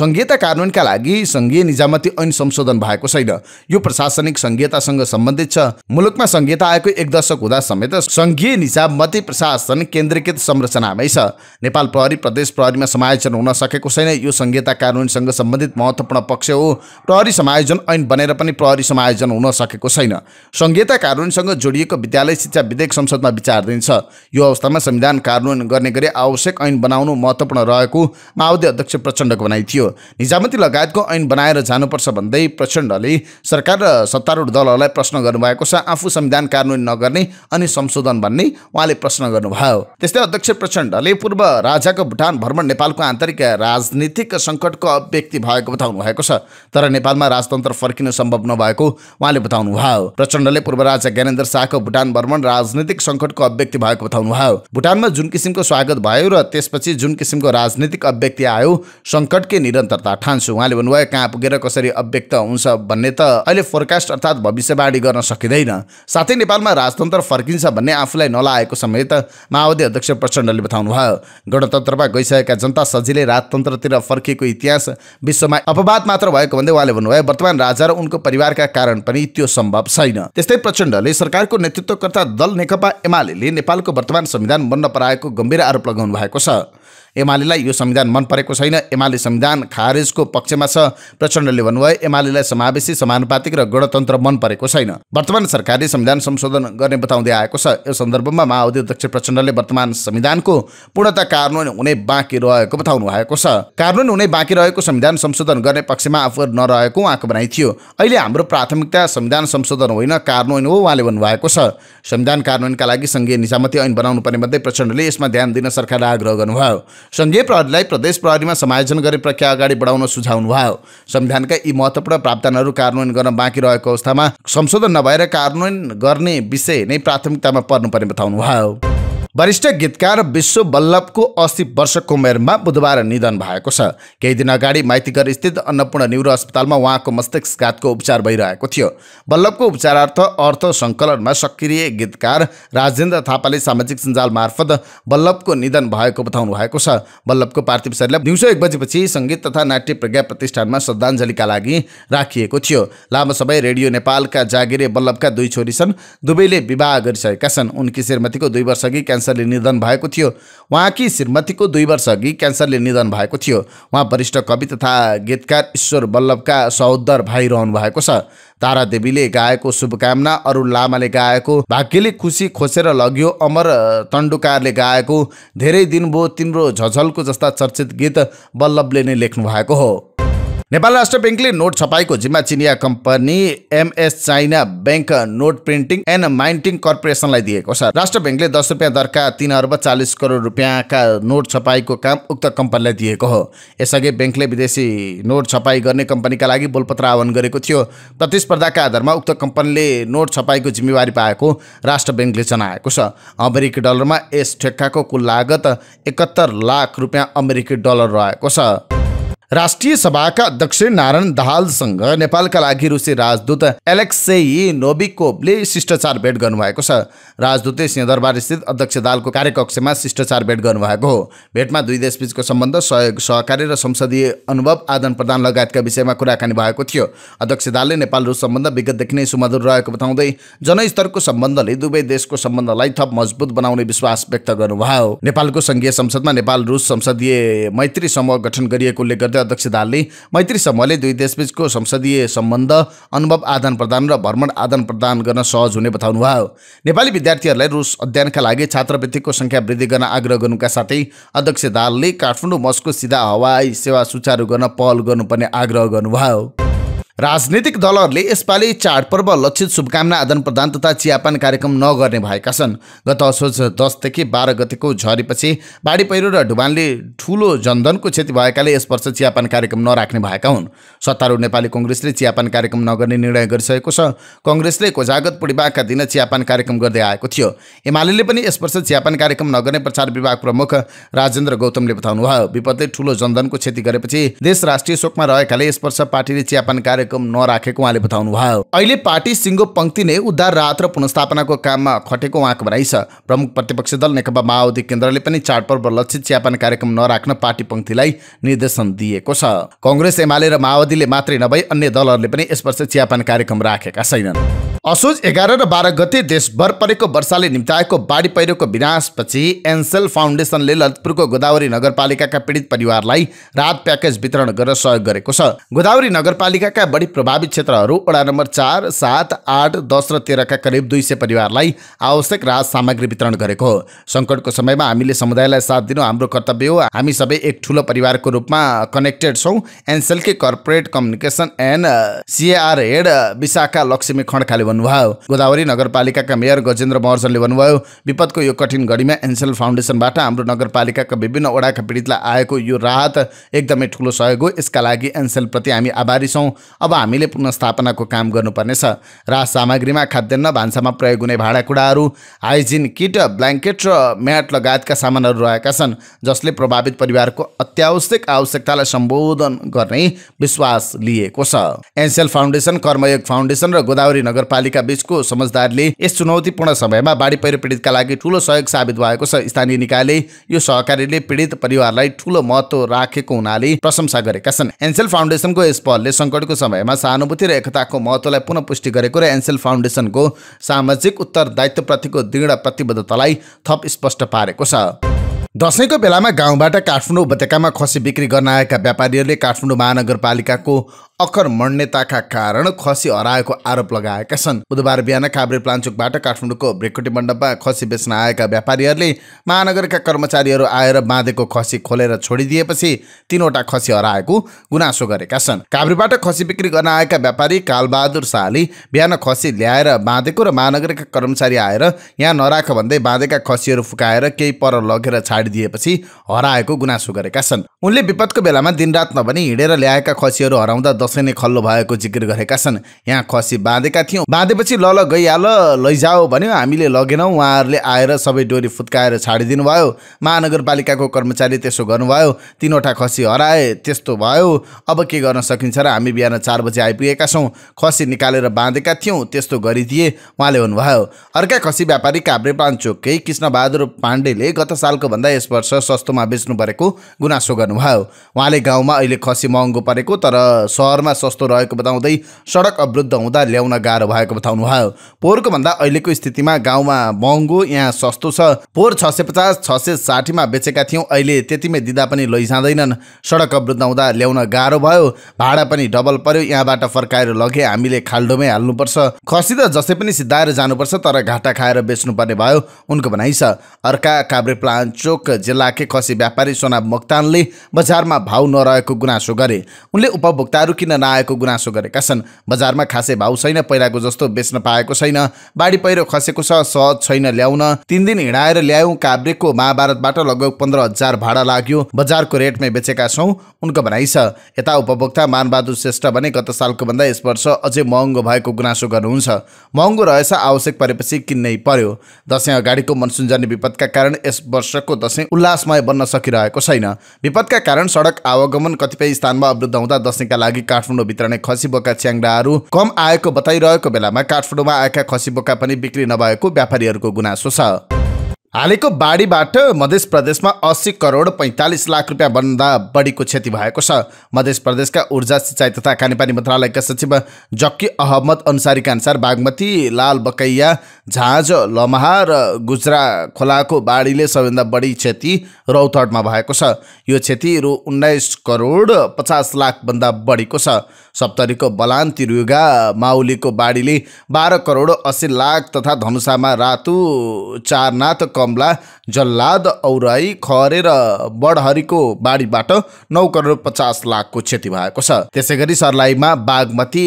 सङ्घीयता कानुनका लागि सङ्घीय निजामती ऐन संशोधन भएको छैन यो प्रशासनिक सङ्घीयतासँग सम्बन्धित छ मुलुकमा सङ्घीयता आएको एक दशक हुँदा समेत सङ्घीय निजामती प्रशासन केन्द्रीकृत संरचनामै छ नेपाल प्रहरी प्रदेश प्रहरीमा समायोजन हुन सकेको छैन यो सङ्घीयता कानुनसँग सम्बन्धित महत्त्वपूर्ण पक्ष हो प्रहरी समायोजन ऐन बनेर पनि प्रहरी समायोजन हुन सकेको छैन सङ्घीयता कानुनसँग जोडिएको विद्यालय शिक्षा विधेयक संसदमा विचार दिन्छ यो अवस्थामा संविधान कार्यान्वयन गर्ने गरी आवश्यक ऐन बनाउनु महत्त्वपूर्ण रहेको माओवादी अध्यक्ष प्रचण्डको भनाइ थियो निजामती लगायतको ऐन बनाएर जानुपर्छ भन्दै प्रचण्डले सरकार र सत्तारूढ दलहरूलाई प्रश्न गर्नुभएको छ आफू संविधान कार्यान्वयन नगर्ने अनि संशोधन भन्ने उहाँले प्रश्न गर्नुभयो त्यस्तै अध्यक्ष प्रचण्डले पूर्व राजाको भुटान भ्रमण नेपालको आन्तरिक राजनीतिक सङ्कटको अभिव्यक्ति भएको बताउनु भएको छ तर नेपालमा राजतन्त्र फर्किन सम्भव नभएको उहाँले बताउनुभयो प्रचण्डले पूर्व राजा ज्ञानेन्द्र शाहको भुटान भ्रमण राजनीतिक सङ्कटको अभिव्यक्ति भएको बताउनुभयो भुटानमा जुन किसिमको स्वागत भयो र त्यसपछि जुन किसिमको राजनीतिक अभिव्यक्ति आयो सङ्कटकै निरन्तरता ठान्छु उहाँले भन्नुभयो कहाँ पुगेर कसरी अव्यक्त हुन्छ भन्ने त अहिले फोरकास्ट अर्थात् भविष्यवाणी गर्न सकिँदैन साथै नेपालमा राजतन्त्र फर्किन्छ भन्ने आफूलाई नलाएको समेत माओवादी अध्यक्ष प्रचण्डले बताउनुभयो गणतन्त्रमा गइसकेका जनता सजिलै राजतन्त्रतिर फर्किएको इतिहास विश्वमा अपवाद मात्र भएको भन्दै उहाँले भन्नुभयो वर्तमान राजा र उनको परिवारका कारण पनि त्यो सम्भव छैन त्यस्तै प्रचण्डले सरकारको नेतृत्वकर्ता दल नेकपा एमाले नेपालको वर्तमान संविधान बन्न पराएको गम्भीर आरोप लगाउनु भएको छ एमालेलाई यो संविधान मन परेको छैन एमाले संविधान खारेजको पक्षमा छ प्रचण्डले भन्नुभयो एमालेलाई समावेशी समानुपातिक र गणतन्त्र मन परेको छैन वर्तमान सरकारले संविधान संशोधन गर्ने बताउँदै आएको छ यो सन्दर्भमा माओवादी अध्यक्ष प्रचण्डले वर्तमान संविधानको पूर्णता कार्वन हुने बाँकी रहेको बताउनु भएको छ कार्वन हुने बाँकी रहेको संविधान संशोधन गर्ने पक्षमा आफू नरहेको उहाँको भनाइ थियो अहिले हाम्रो प्राथमिकता संविधान संशोधन होइन कार्वन हो उहाँले भन्नुभएको छ संविधान कार्वनका लागि सङ्घीय निजामती ऐन बनाउनु पर्ने मध्ये प्रचण्डले यसमा ध्यान दिन सरकारलाई आग्रह गर्नुभयो सङ्घीय प्रहरीलाई प्रदेश प्रहरीमा समायोजन गर्ने प्रक्रिया अगाडि बढाउन सुझाउनु भयो संविधानका यी महत्त्वपूर्ण प्रावधानहरू कार्यान्वयन गर्न बाँकी रहेको अवस्थामा संशोधन नभएर कार्यान्वयन गर्ने विषय नै प्राथमिकतामा पर्नुपर्ने बताउनु भयो वरिष्ठ गीतकार विश्व बल्लभको अस्सी वर्षको उमेरमा बुधबार निधन भएको छ केही दिन अगाडि माइतीघर स्थित अन्नपूर्ण न्युरो अस्पतालमा उहाँको मस्तिष्कघातको उपचार भइरहेको थियो बल्लभको उपचारार्थ अर्थ सङ्कलनमा सक्रिय गीतकार राजेन्द्र थापाले सामाजिक सञ्जाल मार्फत बल्लभको निधन भएको बताउनु भएको छ बल्लभको पार्थिव शरीरलाई दिउँसो एक बजेपछि सङ्गीत तथा नाट्य प्रज्ञा प्रतिष्ठानमा श्रद्धाञ्जलीका लागि राखिएको थियो लामो समय रेडियो नेपालका जागिरे बल्लभका दुई छोरी छन् दुवैले विवाह गरिसकेका छन् उनकी श्रीमतीको दुई वर्षअघि क्यान्सर क्यान्सरले निधन भएको थियो उहाँकी श्रीमतीको दुई वर्षअघि क्यान्सरले निधन भएको थियो उहाँ वरिष्ठ कवि तथा गीतकार ईश्वर बल्लभका सहोदर भाइ रहनु भएको छ तारादेवीले गाएको शुभकामना अरू लामाले गाएको भाग्यले खुसी खोसेर लग्यो अमर तन्डुकारले गाएको धेरै दिन भयो तिम्रो झझलको जस्ता चर्चित गीत बल्लभले नै लेख्नु भएको हो नेपाल राष्ट्र ब्याङ्कले नोट छपाईको जिम्मा चिनिया company MS China bank note printing and minting कर्पोरेसनलाई दिएको छ राष्ट्र ब्याङ्कले दस रुपियाँ दरका तिन अर्ब चालिस करोड रुपियाँका नोट छपाईको काम उक्त कम्पनीलाई दिएको हो यसअघि ब्याङ्कले विदेशी नोट छपाई गर्ने कम्पनीका लागि बोलपत्र आह्वान गरेको थियो प्रतिस्पर्धाका आधारमा उक्त कम्पनीले नोट छपाईको जिम्मेवारी पाएको राष्ट्र ब्याङ्कले जनाएको छ अमेरिकी डलरमा यस ठेक्काको कुल लागत एकहत्तर लाख रुपियाँ अमेरिकी डलर रहेको छ राष्ट्रिय सभाका अध्यक्ष नारायण दाहालसँग नेपालका लागि रुसी राजदूत एलेक्सेई नोबिकोबले शिष्टाचार भेट गर्नुभएको छ राजदूतले सिंहदरबार स्थित अध्यक्ष दालको कार्यकक्षमा शिष्टाचार भेट गर्नुभएको हो भेटमा दुई देशबीचको सम्बन्ध सहयोग सहकार्य र संसदीय अनुभव आदान प्रदान लगायतका विषयमा कुराकानी भएको थियो अध्यक्ष दालले नेपाल रुस सम्बन्ध विगतदेखि नै सुमधुर रहेको बताउँदै जनस्तरको सम्बन्धले दुवै देशको सम्बन्धलाई थप मजबुत बनाउने विश्वास व्यक्त गर्नुभयो नेपालको सङ्घीय संसदमा नेपाल रुस संसदीय मैत्री समूह गठन गरिएको उल्लेख गर्दै अध्यक्ष दालले मैत्री समूहले दुई देशबीचको संसदीय सम्बन्ध अनुभव आदान प्रदान र भ्रमण आदान प्रदान गर्न सहज हुने बताउनु भयो नेपाली विद्यार्थीहरूलाई रुस अध्ययनका लागि छात्रवृत्तिको सङ्ख्या वृद्धि गर्न आग्रह गर्नुका साथै अध्यक्ष दालले काठमाडौँ मस्को सिधा हवाई सेवा सुचारू गर्न पहल गर्नुपर्ने आग्रह गर्नुभयो राजनीतिक दलहरूले यसपालि चाडपर्व लक्षित शुभकामना आदान प्रदान तथा चियापान कार्यक्रम नगर्ने भएका छन् गत असोज दसदेखि बाह्र गतिको झरीपछि बाढी पहिरो र ढुबानले ठुलो जनधनको क्षति भएकाले यस वर्ष चियापान कार्यक्रम नराख्ने भएका हुन् सत्तारूढ नेपाली कङ्ग्रेसले चियापान कार्यक्रम नगर्ने निर्णय गरिसकेको छ कङ्ग्रेसले कोजागत पूर्णिमाका दिन चियापान कार्यक्रम गर्दै आएको थियो एमाले पनि यस वर्ष चियापान कार्यक्रम नगर्ने प्रचार विभाग प्रमुख राजेन्द्र गौतमले बताउनुभयो विपदले ठुलो जनधनको क्षति गरेपछि देश राष्ट्रिय शोकमा रहेकाले यस वर्ष पार्टीले चियापान कार्य कार्यक्रम नराखेको उहाँले बताउनु भयो अहिले पार्टी सिङ्गो पङ्क्ति नै उद्धार राहत र पुनस्थापनाको काममा खटेको उहाँको भनाइ छ प्रमुख प्रतिपक्षी दल नेकपा माओवादी केन्द्रले पनि चाडपर्व लक्षित चियापान कार्यक्रम नराख्न पार्टी पङ्क्तिलाई निर्देशन दिएको छ कङ्ग्रेस एमाले र माओवादीले मात्रै नभई अन्य दलहरूले पनि यस वर्ष चियापान कार्यक्रम राखेका छैनन् असोज एघार र बाह्र गते देशभर परेको वर्षाले निम्ताएको बाढी पहिरोको विनाशपछि एनसेल फाउन्डेसनले ललितपुरको गोदावरी नगरपालिकाका पीडित परिवारलाई राहत प्याकेज वितरण गरेर सहयोग गरेको छ गोदावरी नगरपालिकाका बढी प्रभावित क्षेत्रहरू वडा नम्बर चार सात आठ दस र तेह्रका करिब दुई सय परिवारलाई आवश्यक राहत सामग्री वितरण गरेको हो सङ्कटको समयमा हामीले समुदायलाई साथ दिनु हाम्रो कर्तव्य हो हामी सबै एक ठुलो परिवारको रूपमा कनेक्टेड छौँ एनसेलकै corporate communication and CSR head Vishakha Laxmi खड्काले भन्नुभयो गोदावरी नगरपालिकाका मेयर गजेन्द्र महर्जनले भन्नुभयो विपदको यो कठिन घडीमा एनसेल फाउन्डेसनबाट हाम्रो नगरपालिकाका विभिन्न वडाका पीडितलाई आएको यो राहत एकदमै ठुलो सहयोग हो यसका लागि प्रति हामी आभारी छौँ अब हामीले पुनस्थापनाको काम गर्नुपर्नेछ राहत सामग्रीमा खाद्यान्न भान्सामा प्रयोग हुने भाँडाकुँडाहरू हाइजिन किट ब्ल्याङ्केट र म्याट लगायतका सामानहरू रहेका छन् जसले प्रभावित परिवारको अत्यावश्यक आवश्यकतालाई सम्बोधन गर्ने विश्वास लिएको छ एनसेल फाउन्डेसन कर्मयोग फाउन्डेसन र गोदावरी नगरपालिका नगरपालिका बीचको समझदारले यस चुनौतीपूर्ण समयमा बाढी पहिरो पीडितका लागि ठुलो सहयोग साबित भएको छ स्थानीय निकायले यो सहकारीले पीडित परिवारलाई ठुलो महत्व राखेको हुनाले प्रशंसा गरेका छन् एन्सेल फाउन्डेसनको यस पहलले सङ्कटको समयमा सहानुभूति र एकताको महत्वलाई पुनः पुष्टि गरेको र एन्सेल फाउन्डेसनको सामाजिक उत्तरदायित्वप्रतिको दृढ प्रतिबद्धतालाई थप स्पष्ट पारेको छ दसैँको बेलामा गाउँबाट काठमाडौँ उपत्यकामा खसी बिक्री गर्न आएका व्यापारीहरूले काठमाडौँ महानगरपालिकाको अखर अकर्मण्यताका कारण खसी हराएको आरोप लगाएका छन् बुधबार बिहान काभ्रे प्लान्चोकबाट काठमाडौँको भ्रेकुटी मण्डपमा खसी बेच्न आएका व्यापारीहरूले महानगरका कर्मचारीहरू आएर बाँधेको खसी खोलेर छोडिदिएपछि तीनवटा खसी हराएको गुनासो गरेका छन् काभ्रेबाट खसी बिक्री गर्न आएका व्यापारी कालबहादुर शाहले बिहान खसी ल्याएर बाँधेको र महानगरका कर्मचारी आएर यहाँ नराख भन्दै बाँधेका खसीहरू फुकाएर केही पर लगेर छाडिदिएपछि हराएको गुनासो गरेका छन् उनले विपदको बेलामा दिनरात नभनी हिँडेर ल्याएका खसीहरू हराउँदा दसैँ नै खल्लो भएको जिक्र गरेका छन् यहाँ खसी बाँधेका थियौँ बाँधेपछि ल ल गइहाल लैजाओ भन्यो हामीले लगेनौँ उहाँहरूले आएर सबै डोरी फुत्काएर छाडिदिनु भयो महानगरपालिकाको कर्मचारी त्यसो गर्नुभयो तिनवटा खसी हराए त्यस्तो भयो अब के गर्न सकिन्छ र हामी बिहान चार बजे आइपुगेका छौँ खसी निकालेर बाँधेका थियौँ त्यस्तो गरिदिए उहाँले भन्नुभयो अर्का खसी व्यापारी काभ्रे पाँचोकै कृष्णबहादुर पाण्डेले गत सालको भन्दा यस वर्ष सस्तोमा बेच्नु परेको गुनासो गर्नुभयो उहाँले गाउँमा अहिले खसी महँगो परेको तर सहर बजारमा सस्तो रहेको बताउँदै सडक अवरुद्ध हुँदा ल्याउन गाह्रो भएको बताउनु भयो पोहोरको भन्दा अहिलेको स्थितिमा गाउँमा महँगो यहाँ सस्तो छ पोहोर छ सय पचास छ सय साठीमा बेचेका थियौँ अहिले त्यतिमै दिँदा पनि लैजाँदैनन् सडक अवरुद्ध हुँदा ल्याउन गाह्रो भयो भाडा पनि डबल पर्यो यहाँबाट फर्काएर लगे हामीले खाल्डोमै हाल्नुपर्छ खसी त जसै पनि सिद्धाएर जानुपर्छ तर घाटा खाएर बेच्नुपर्ने भयो उनको भनाइ छ अर्का काभ्रे जिल्लाकै खसी व्यापारी सोनाब मोक्तानले बजारमा भाउ नरहेको गुनासो गरे उनले उपभोक्ताहरू किन नआएको गुनासो गरेका छन् बजारमा खासै भाउ छैन पहिलाको जस्तो बेच्न पाएको छैन बाढी पहिरो खसेको छ सहज छैन ल्याउन तिन दिन हिँडाएर ल्यायौँ काभ्रेकको महाभारतबाट लगभग पन्ध्र हजार भाडा लाग्यो बजारको रेटमै बेचेका छौँ उनको भनाइ छ यता उपभोक्ता मानबहादुर श्रेष्ठ भने गत सालको भन्दा यस वर्ष अझै महँगो भएको गुनासो गर्नुहुन्छ महँगो रहेछ आवश्यक परेपछि किन्नै पर्यो दसैँ अगाडिको मनसुन जाने विपदका कारण यस वर्षको दसैँ उल्लासमय बन्न सकिरहेको छैन विपदका कारण सडक आवागमन कतिपय स्थानमा अवरुद्ध हुँदा दसैँका लागि काठमाडौँभित्र नै खसी बोका च्याङ्डाहरू कम आएको बताइरहेको बेलामा काठमाडौँमा आएका खसी बोका पनि बिक्री नभएको व्यापारीहरूको गुनासो छ हालैको बाढीबाट मध्य प्रदेशमा अस्सी करोड पैँतालिस लाख भन्दा बढीको क्षति भएको छ मध्य प्रदेशका ऊर्जा सिँचाइ तथा खानेपानी मन्त्रालयका सचिव जक्की अहमद अनुसारीका अनुसार बागमती लाल बकैया झाँझ लमहा र गुजरा खोलाको बाढीले सबैभन्दा बढी क्षति रौतहटमा भएको छ यो क्षति रु उन्नाइस करोड पचास लाखभन्दा बढीको छ सप्तरीको बलान तिरुगा माउलीको बाढीले बाह्र करोड अस्सी लाख तथा धनुषामा रातु चारनाथ कमला जल्लाद औराई खरे र बडहरीको बाढीबाट नौ करोड पचास लाखको क्षति भएको छ त्यसै गरी सर्लाहीमा बागमती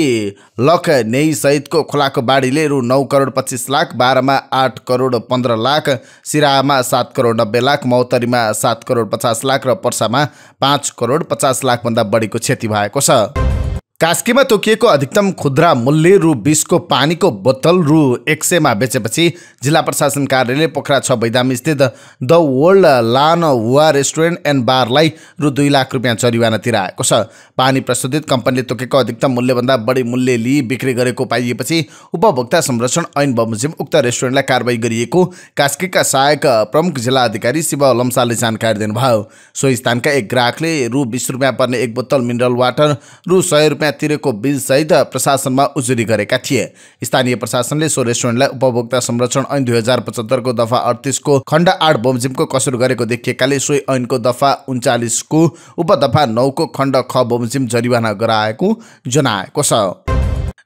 लखनेसहितको सहितको खोलाको बाढीले रु नौ करोड पच्चिस लाख लाख बाह्रमा आठ करोड पन्ध्र लाख सिराहामा सात करोड नब्बे लाख मौतरीमा सात करोड पचास लाख र पर्सामा पाँच करोड पचास लाखभन्दा बढीको क्षति भएको छ कास्कीमा तोकिएको अधिकतम खुद्रा मूल्य रु बिसको पानीको बोतल रु एक सयमा बेचेपछि जिल्ला प्रशासन कार्यालय पोखरा छ बैदामी स्थित द वर्ल्ड लान वा रेस्टुरेन्ट एन्ड बारलाई रु दुई लाख रुपियाँ जरिवाना तिराएको छ पानी प्रशोधित कम्पनीले तोकेको अधिकतम मूल्यभन्दा बढी मूल्य लिई बिक्री गरेको पाइएपछि उपभोक्ता संरक्षण ऐन बमोजिम उक्त रेस्टुरेन्टलाई कारवाही गरिएको कास्कीका सहायक प्रमुख जिल्ला अधिकारी शिव लम्सालले जानकारी दिनुभयो सोही स्थानका एक ग्राहकले रु बिस रुपियाँ पर्ने एक बोतल मिनरल वाटर रु सय रुपियाँ रूपमा तिरेको बिलसहित प्रशासनमा उजुरी गरेका थिए स्थानीय प्रशासनले सो रेस्टुरेन्टलाई उपभोक्ता संरक्षण ऐन दुई हजार पचहत्तरको दफा अडतिसको खण्ड आठ बमजिमको कसुर गरेको देखिएकाले सोही ऐनको दफा उन्चालिसको उपदफा नौको खण्ड ख बमजिम जरिवाना गराएको जनाएको छ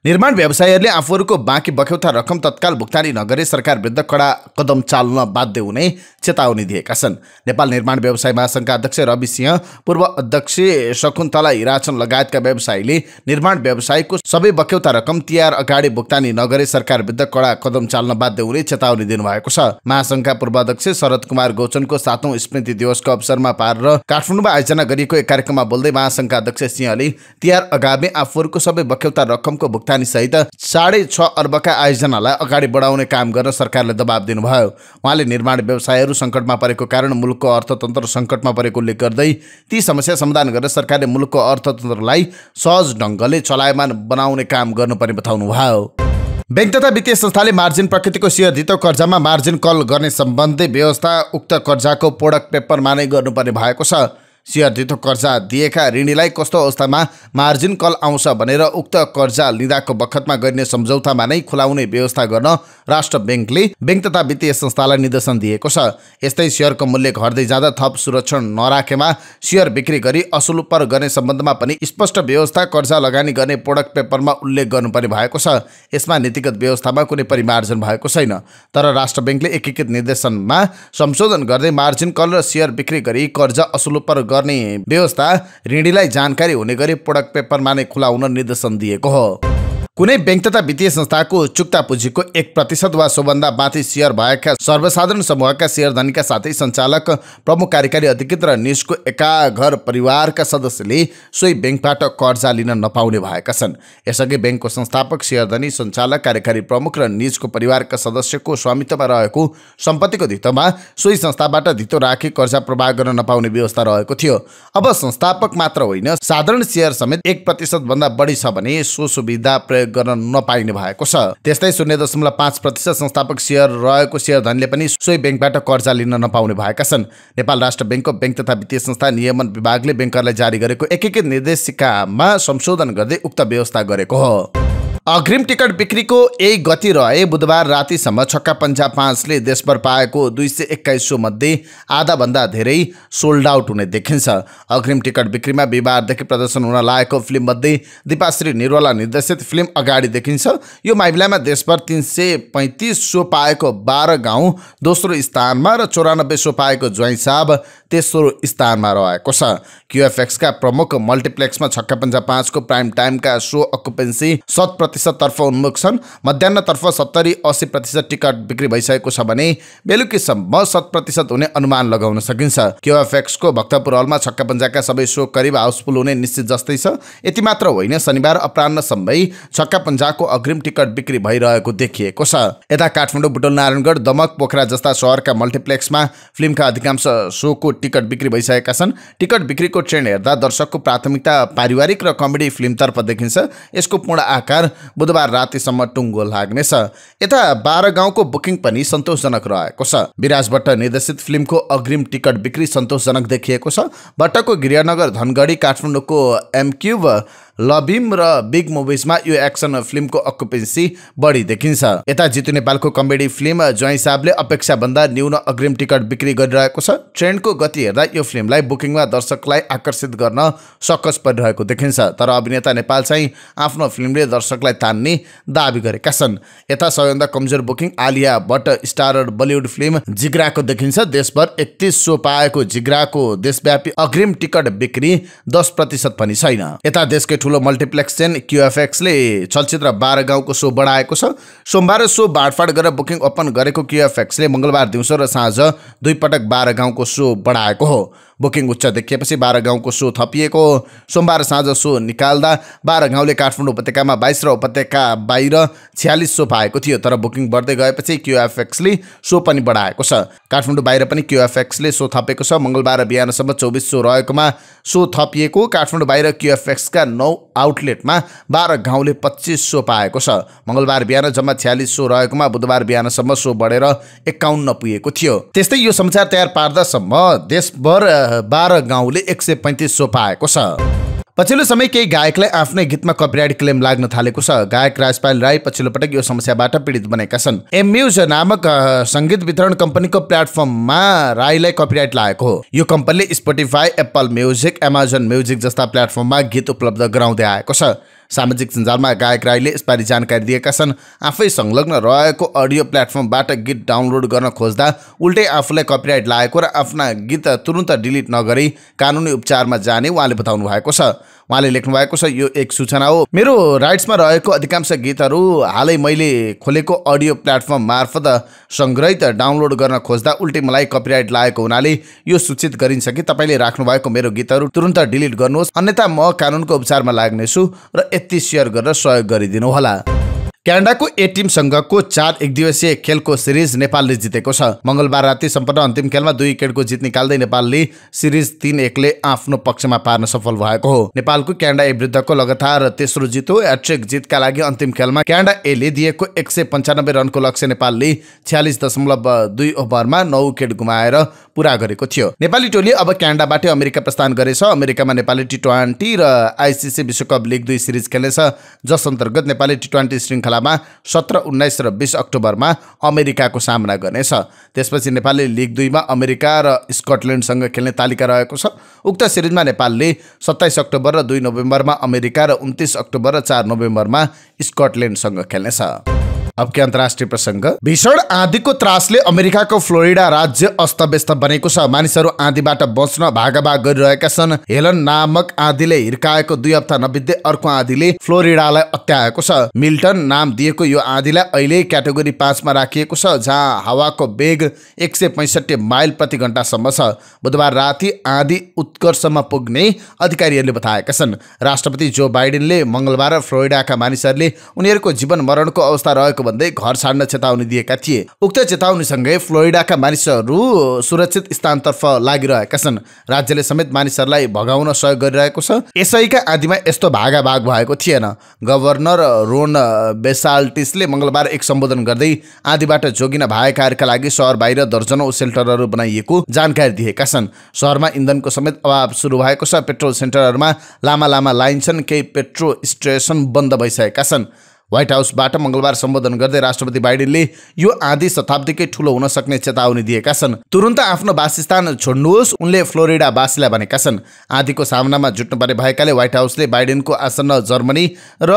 निर्माण व्यवसायीहरूले आफूहरूको बाँकी बख्यौता रकम तत्काल भुक्तानी नगरे सरकार विरुद्ध कडा कदम चाल्न बाध्य हुने चेतावनी दिएका छन् नेपाल निर्माण व्यवसाय महासङ्घका अध्यक्ष रवि सिंह पूर्व अध्यक्ष शकुन्तला हिराचन लगायतका व्यवसायीले निर्माण व्यवसायको सबै बख्यौता रकम तिहार अगाडि भुक्तानी नगरे सरकार विरुद्ध कडा कदम चाल्न बाध्य हुने चेतावनी दिनुभएको छ महासङ्घका पूर्व अध्यक्ष शरद कुमार गौचनको सातौं स्मृति दिवसको अवसरमा पारेर काठमाडौँमा आयोजना गरिएको एक कार्यक्रममा बोल्दै महासङ्घका अध्यक्ष सिंहले तिहार अगाडि आफूहरूको सबै बख्यौता रकमको सहित साढे छ अर्बका आयोजनालाई अगाडि बढाउने काम गर्न सरकारले दबाब दिनुभयो उहाँले निर्माण व्यवसायहरू सङ्कटमा परेको कारण मुलुकको अर्थतन्त्र सङ्कटमा परेको उल्लेख गर्दै ती समस्या समाधान गर्न सरकारले मुलुकको अर्थतन्त्रलाई सहज ढङ्गले चलायमान बनाउने काम गर्नुपर्ने बताउनुभयो ब्याङ्क तथा वित्तीय संस्थाले मार्जिन प्रकृतिको सेयर धितो कर्जामा मार्जिन कल गर्ने सम्बन्धी व्यवस्था उक्त कर्जाको प्रोडक्ट पेपरमा नै गर्नुपर्ने भएको छ सेयर सिआरडितो कर्जा दिएका ऋणीलाई कस्तो अवस्थामा मार्जिन कल आउँछ भनेर उक्त कर्जा लिँदाको बखतमा गरिने सम्झौतामा नै खुलाउने व्यवस्था गर्न राष्ट्र ब्याङ्कले ब्याङ्क तथा वित्तीय संस्थालाई निर्देशन दिएको छ यस्तै सेयरको मूल्य घट्दै जाँदा थप सुरक्षण नराखेमा सेयर बिक्री गरी असुल उपर गर्ने सम्बन्धमा पनि स्पष्ट व्यवस्था कर्जा लगानी गर्ने प्रोडक्ट पेपरमा उल्लेख गर्नुपर्ने भएको छ यसमा नीतिगत व्यवस्थामा कुनै परिमार्जन भएको छैन तर राष्ट्र ब्याङ्कले एकीकृत निर्देशनमा संशोधन गर्दै मार्जिन कल र सेयर बिक्री गरी कर्जा असुल उपर गर्ने व्यवस्था ऋणीलाई जानकारी हुने गरी प्रोडक्ट पेपरमा नै हुन निर्देशन दिएको हो कुनै ब्याङ्क तथा वित्तीय संस्थाको चुक्ता पुँजीको एक प्रतिशत वा सोभन्दा माथि सेयर भएका सर्वसाधारण समूहका सेयर धनीका साथै सञ्चालक प्रमुख कार्यकारी अधिकृत र निजको एका घर परिवारका सदस्यले सोही ब्याङ्कबाट कर्जा लिन नपाउने भएका छन् यसअघि ब्याङ्कको संस्थापक सेयर धनी सञ्चालक कार्यकारी प्रमुख र निजको परिवारका सदस्यको स्वामित्वमा रहेको सम्पत्तिको धितोमा सोही संस्थाबाट धितो राखी कर्जा प्रवाह गर्न नपाउने व्यवस्था रहेको थियो अब संस्थापक मात्र होइन साधारण सेयर समेत एक प्रतिशतभन्दा बढी छ भने सो सुविधा प्रयोग उल्लेख गर्न नपाइने भएको छ त्यस्तै शून्य दशमलव पाँच प्रतिशत संस्थापक सेयर रहेको सेयर धनले पनि सोही ब्याङ्कबाट कर्जा लिन नपाउने भएका छन् नेपाल राष्ट्र ब्याङ्कको ब्याङ्क तथा वित्तीय संस्था नियमन विभागले ब्याङ्कहरूलाई जारी गरेको एकीकृत निर्देशिकामा संशोधन गर्दै उक्त व्यवस्था गरेको हो अग्रिम टिकट बिक्रीको यही गति रहे बुधबार रातिसम्म छक्का पन्जा पाँचले देशभर पाएको दुई सय एक्काइस सो मध्ये आधाभन्दा धेरै सोल्ड आउट हुने देखिन्छ अग्रिम टिकट बिक्रीमा बिहिबारदेखि प्रदर्शन हुन लागेको मध्ये दिपाश्री निर्वाला निर्देशित फिल्म अगाडि देखिन्छ यो मामिलामा देशभर तिन सय पैँतिस सो पाएको बाह्र गाउँ दोस्रो स्थानमा र चौरानब्बे सो पाएको ज्वाइँ साब तेस्रो स्थानमा रहेको छ क्युएफएक्सका प्रमुख मल्टिप्लेक्समा छक्का पन्जा पाँचको प्राइम टाइमका सो अकुपेन्सी शत तर्फ उन्मुख छन् मध्याहतर्फ सत्तरी अस्सी प्रतिशत टिकट बिक्री भइसकेको छ भने बेलुकीसम्म शत प्रतिशत हुने अनुमान लगाउन सकिन्छ क्युएफएक्सको भक्तपुर हलमा छक्का पन्जाका सबै सो करिब हाउसफुल हुने निश्चित जस्तै छ यति मात्र होइन शनिबार अपरान्नसम्मै छक्का पन्जाको अग्रिम टिकट बिक्री भइरहेको देखिएको छ यता काठमाडौँ बुटोल नारायणगढ दमक पोखरा जस्ता सहरका मल्टिप्लेक्समा फिल्मका अधिकांश सोको टिकट बिक्री भइसकेका छन् टिकट बिक्रीको फिल्मको ट्रेन्ड हेर्दा दर्शकको प्राथमिकता पारिवारिक र कमेडी फिल्मतर्फ देखिन्छ यसको पूर्ण आकार बुधबार रातिसम्म टुङ्गो लाग्नेछ यता बाह्र गाउँको बुकिङ पनि सन्तोषजनक रहेको छ विराज भट्ट निर्देशित फिल्मको अग्रिम टिकट बिक्री सन्तोषजनक देखिएको छ भट्टको गृहनगर धनगढी काठमाडौँको एमक्युब लभिम र बिग मुभिजमा यो एक्सन फिल्मको अकुपेन्सी बढी देखिन्छ यता जितु नेपालको कमेडी फिल्म ज्वाइ साहबले अपेक्षाभन्दा न्यून अग्रिम टिकट बिक्री गरिरहेको छ ट्रेन्डको गति हेर्दा यो फिल्मलाई बुकिङमा दर्शकलाई आकर्षित गर्न सकस परिरहेको देखिन्छ तर अभिनेता नेपाल चाहिँ आफ्नो फिल्मले दर्शकलाई तान्ने दावी गरेका छन् यता सबैभन्दा कमजोर booking Alia Bhatt star Bollywood film जिग्राको देखिन्छ देशभर एकतिस सो पाएको जिग्राको देशव्यापी अग्रिम टिकट बिक्री दस प्रतिशत पनि छैन यता देशकै ठुलो ठुलो मल्टिप्लेक्स चेन क्युएफएक्सले चलचित्र बाह्र गाउँको सो बढाएको छ सोमबार सो बाँडफाँड गरेर बुकिङ ओपन गरेको क्युएफएक्सले मङ्गलबार दिउँसो र साँझ दुईपटक बाह्र गाउँको सो बढाएको हो बुकिङ उच्च देखिएपछि बाह्र गाउँको सो थपिएको सोमबार साँझ सो निकाल्दा बाह्र गाउँले काठमाडौँ उपत्यकामा बाइस र उपत्यका बाहिर छ्यालिस सो पाएको थियो तर बुकिङ बढ्दै गएपछि क्युएफएक्सले सो पनि बढाएको छ काठमाडौँ बाहिर पनि क्युएफएक्सले सो थपेको छ मङ्गलबार बिहानसम्म चौबिस सो रहेकोमा सो थपिएको काठमाडौँ बाहिर क्युएफएक्सका नौ आउटलेटमा बाह्र गाउँले पच्चिस सो पाएको छ मङ्गलबार बिहान जम्मा छ्यालिस सो रहेकोमा बुधबार बिहानसम्म सो बढेर एकाउन्न पुगेको थियो त्यस्तै यो समाचार तयार पार्दासम्म देशभर बाह्र गाउँले एक सय पैँतिस सो पाएको छ पछिल्लो समय केही गायकलाई आफ्नै गीतमा कपिराइट क्लेम लाग्न थालेको छ गायक राजपाल राई पछिल्लो पटक यो समस्याबाट पीडित बनेका छन् एम म्युज नामक सङ्गीत वितरण कम्पनीको प्लेटफर्ममा राईलाई कपिराइट लागेको हो यो कम्पनीले Spotify Apple Music Amazon Music जस्ता प्लेटफर्ममा गीत उपलब्ध गराउँदै आएको छ सामाजिक सञ्जालमा गायक राईले यसबारे जानकारी दिएका छन् आफै संलग्न रहेको अडियो प्लेटफर्मबाट गीत डाउनलोड गर्न खोज्दा उल्टै आफूलाई कपिराइट लागेको र आफ्ना गीत तुरुन्त डिलिट नगरी कानुनी उपचारमा जाने उहाँले बताउनु भएको छ उहाँले लेख्नु भएको छ यो एक सूचना हो मेरो राइट्समा रहेको अधिकांश गीतहरू हालै मैले खोलेको अडियो प्लेटफर्म मार्फत सङ्ग्रहित डाउनलोड गर्न खोज्दा उल्टे मलाई कपिराइट लागेको हुनाले यो सूचित गरिन्छ कि तपाईँले राख्नु भएको मेरो गीतहरू तुरन्त डिलिट गर्नुहोस् अन्यथा म कानुनको उपचारमा लाग्नेछु र यति सेयर गरेर सहयोग गरिदिनु होला क्यानाडाको ए टिमसँगको चार एक दिवसीय खेलको सिरिज नेपालले जितेको छ मङ्गलबार राति सम्पन्न अन्तिम खेलमा दुई विकेटको जित निकाल्दै नेपालले सिरिज तिन एकले आफ्नो पक्षमा पार्न सफल भएको हो नेपालको क्यानाडा ए विरुद्धको लगातार तेस्रो जित हो एट्रिक जितका लागि अन्तिम खेलमा क्यानाडा एले दिएको एक सय पन्चानब्बे रनको लक्ष्य नेपालले छ्यालिस दशमलव दुई ओभरमा नौ विकेट गुमाएर पुरा गरेको थियो नेपाली टोली अब क्यानाडाबाटै अमेरिका प्रस्थान गरेछ अमेरिकामा नेपाली टी ट्वेन्टी र आइसिसी विश्वकप लिग दुई सिरिज खेल्नेछ जस अन्तर्गत नेपाली टी ट्वेन्टी श्रृङ्खला श्रृङ्खलामा सत्र उन्नाइस र बिस अक्टोबरमा अमेरिकाको सामना गर्नेछ त्यसपछि नेपालले लिग दुईमा अमेरिका र स्कटल्यान्डसँग खेल्ने तालिका रहेको छ उक्त सिरिजमा नेपालले सत्ताइस अक्टोबर र दुई नोभेम्बरमा अमेरिका र उन्तिस अक्टोबर र चार नोभेम्बरमा स्कटल्यान्डसँग खेल्नेछ अब के अन्तर्राष्ट्रिय प्रसङ्ग भीषण आँधीको त्रासले अमेरिकाको फ्लोरिडा राज्य अस्तव्यस्त बनेको छ मानिसहरू आँधीबाट बच्न भागाभाग गरिरहेका छन् हेलन नामक आँधीले हिर्काएको दुई हप्ता नबित्दै अर्को आँधीले फ्लोरिडालाई अत्याएको छ मिल्टन नाम दिएको यो आँधीलाई अहिले क्याटेगोरी पाँचमा राखिएको छ जहाँ हावाको वेग एक सय माइल प्रति घन्टासम्म छ बुधबार राति आँधी उत्कर्षमा पुग्ने अधिकारीहरूले बताएका छन् राष्ट्रपति जो बाइडेनले मङ्गलबार फ्लोरिडाका मानिसहरूले उनीहरूको जीवन मरणको अवस्था रहेको भएको भन्दै घर छाड्न चेतावनी दिएका थिए उक्त चेतावनीसँगै फ्लोरिडाका मानिसहरू सुरक्षित स्थानतर्फ लागिरहेका छन् राज्यले समेत मानिसहरूलाई भगाउन सहयोग गरिरहेको छ यसैका आदिमा यस्तो भागाभाग भएको थिएन गभर्नर रोन बेसाल्टिसले मङ्गलबार एक सम्बोधन गर्दै आदिबाट जोगिन भएकाहरूका लागि सहर बाहिर दर्जनौ सेल्टरहरू बनाइएको जानकारी दिएका छन् सहरमा इन्धनको समेत अभाव सुरु भएको छ पेट्रोल सेन्टरहरूमा लामा लामा लाइन छन् केही पेट्रोल स्टेसन बन्द भइसकेका छन् व्हाइट हाउसबाट मङ्गलबार सम्बोधन गर्दै राष्ट्रपति बाइडेनले यो आँधी शताब्दीकै ठुलो हुन सक्ने चेतावनी दिएका छन् तुरन्त आफ्नो वासस्थान छोड्नुहोस् उनले फ्लोरिडा वासीलाई भनेका छन् आँधीको सामनामा जुट्नुपर्ने भएकाले व्हाइट हाउसले बाइडेनको आसन्न जर्मनी र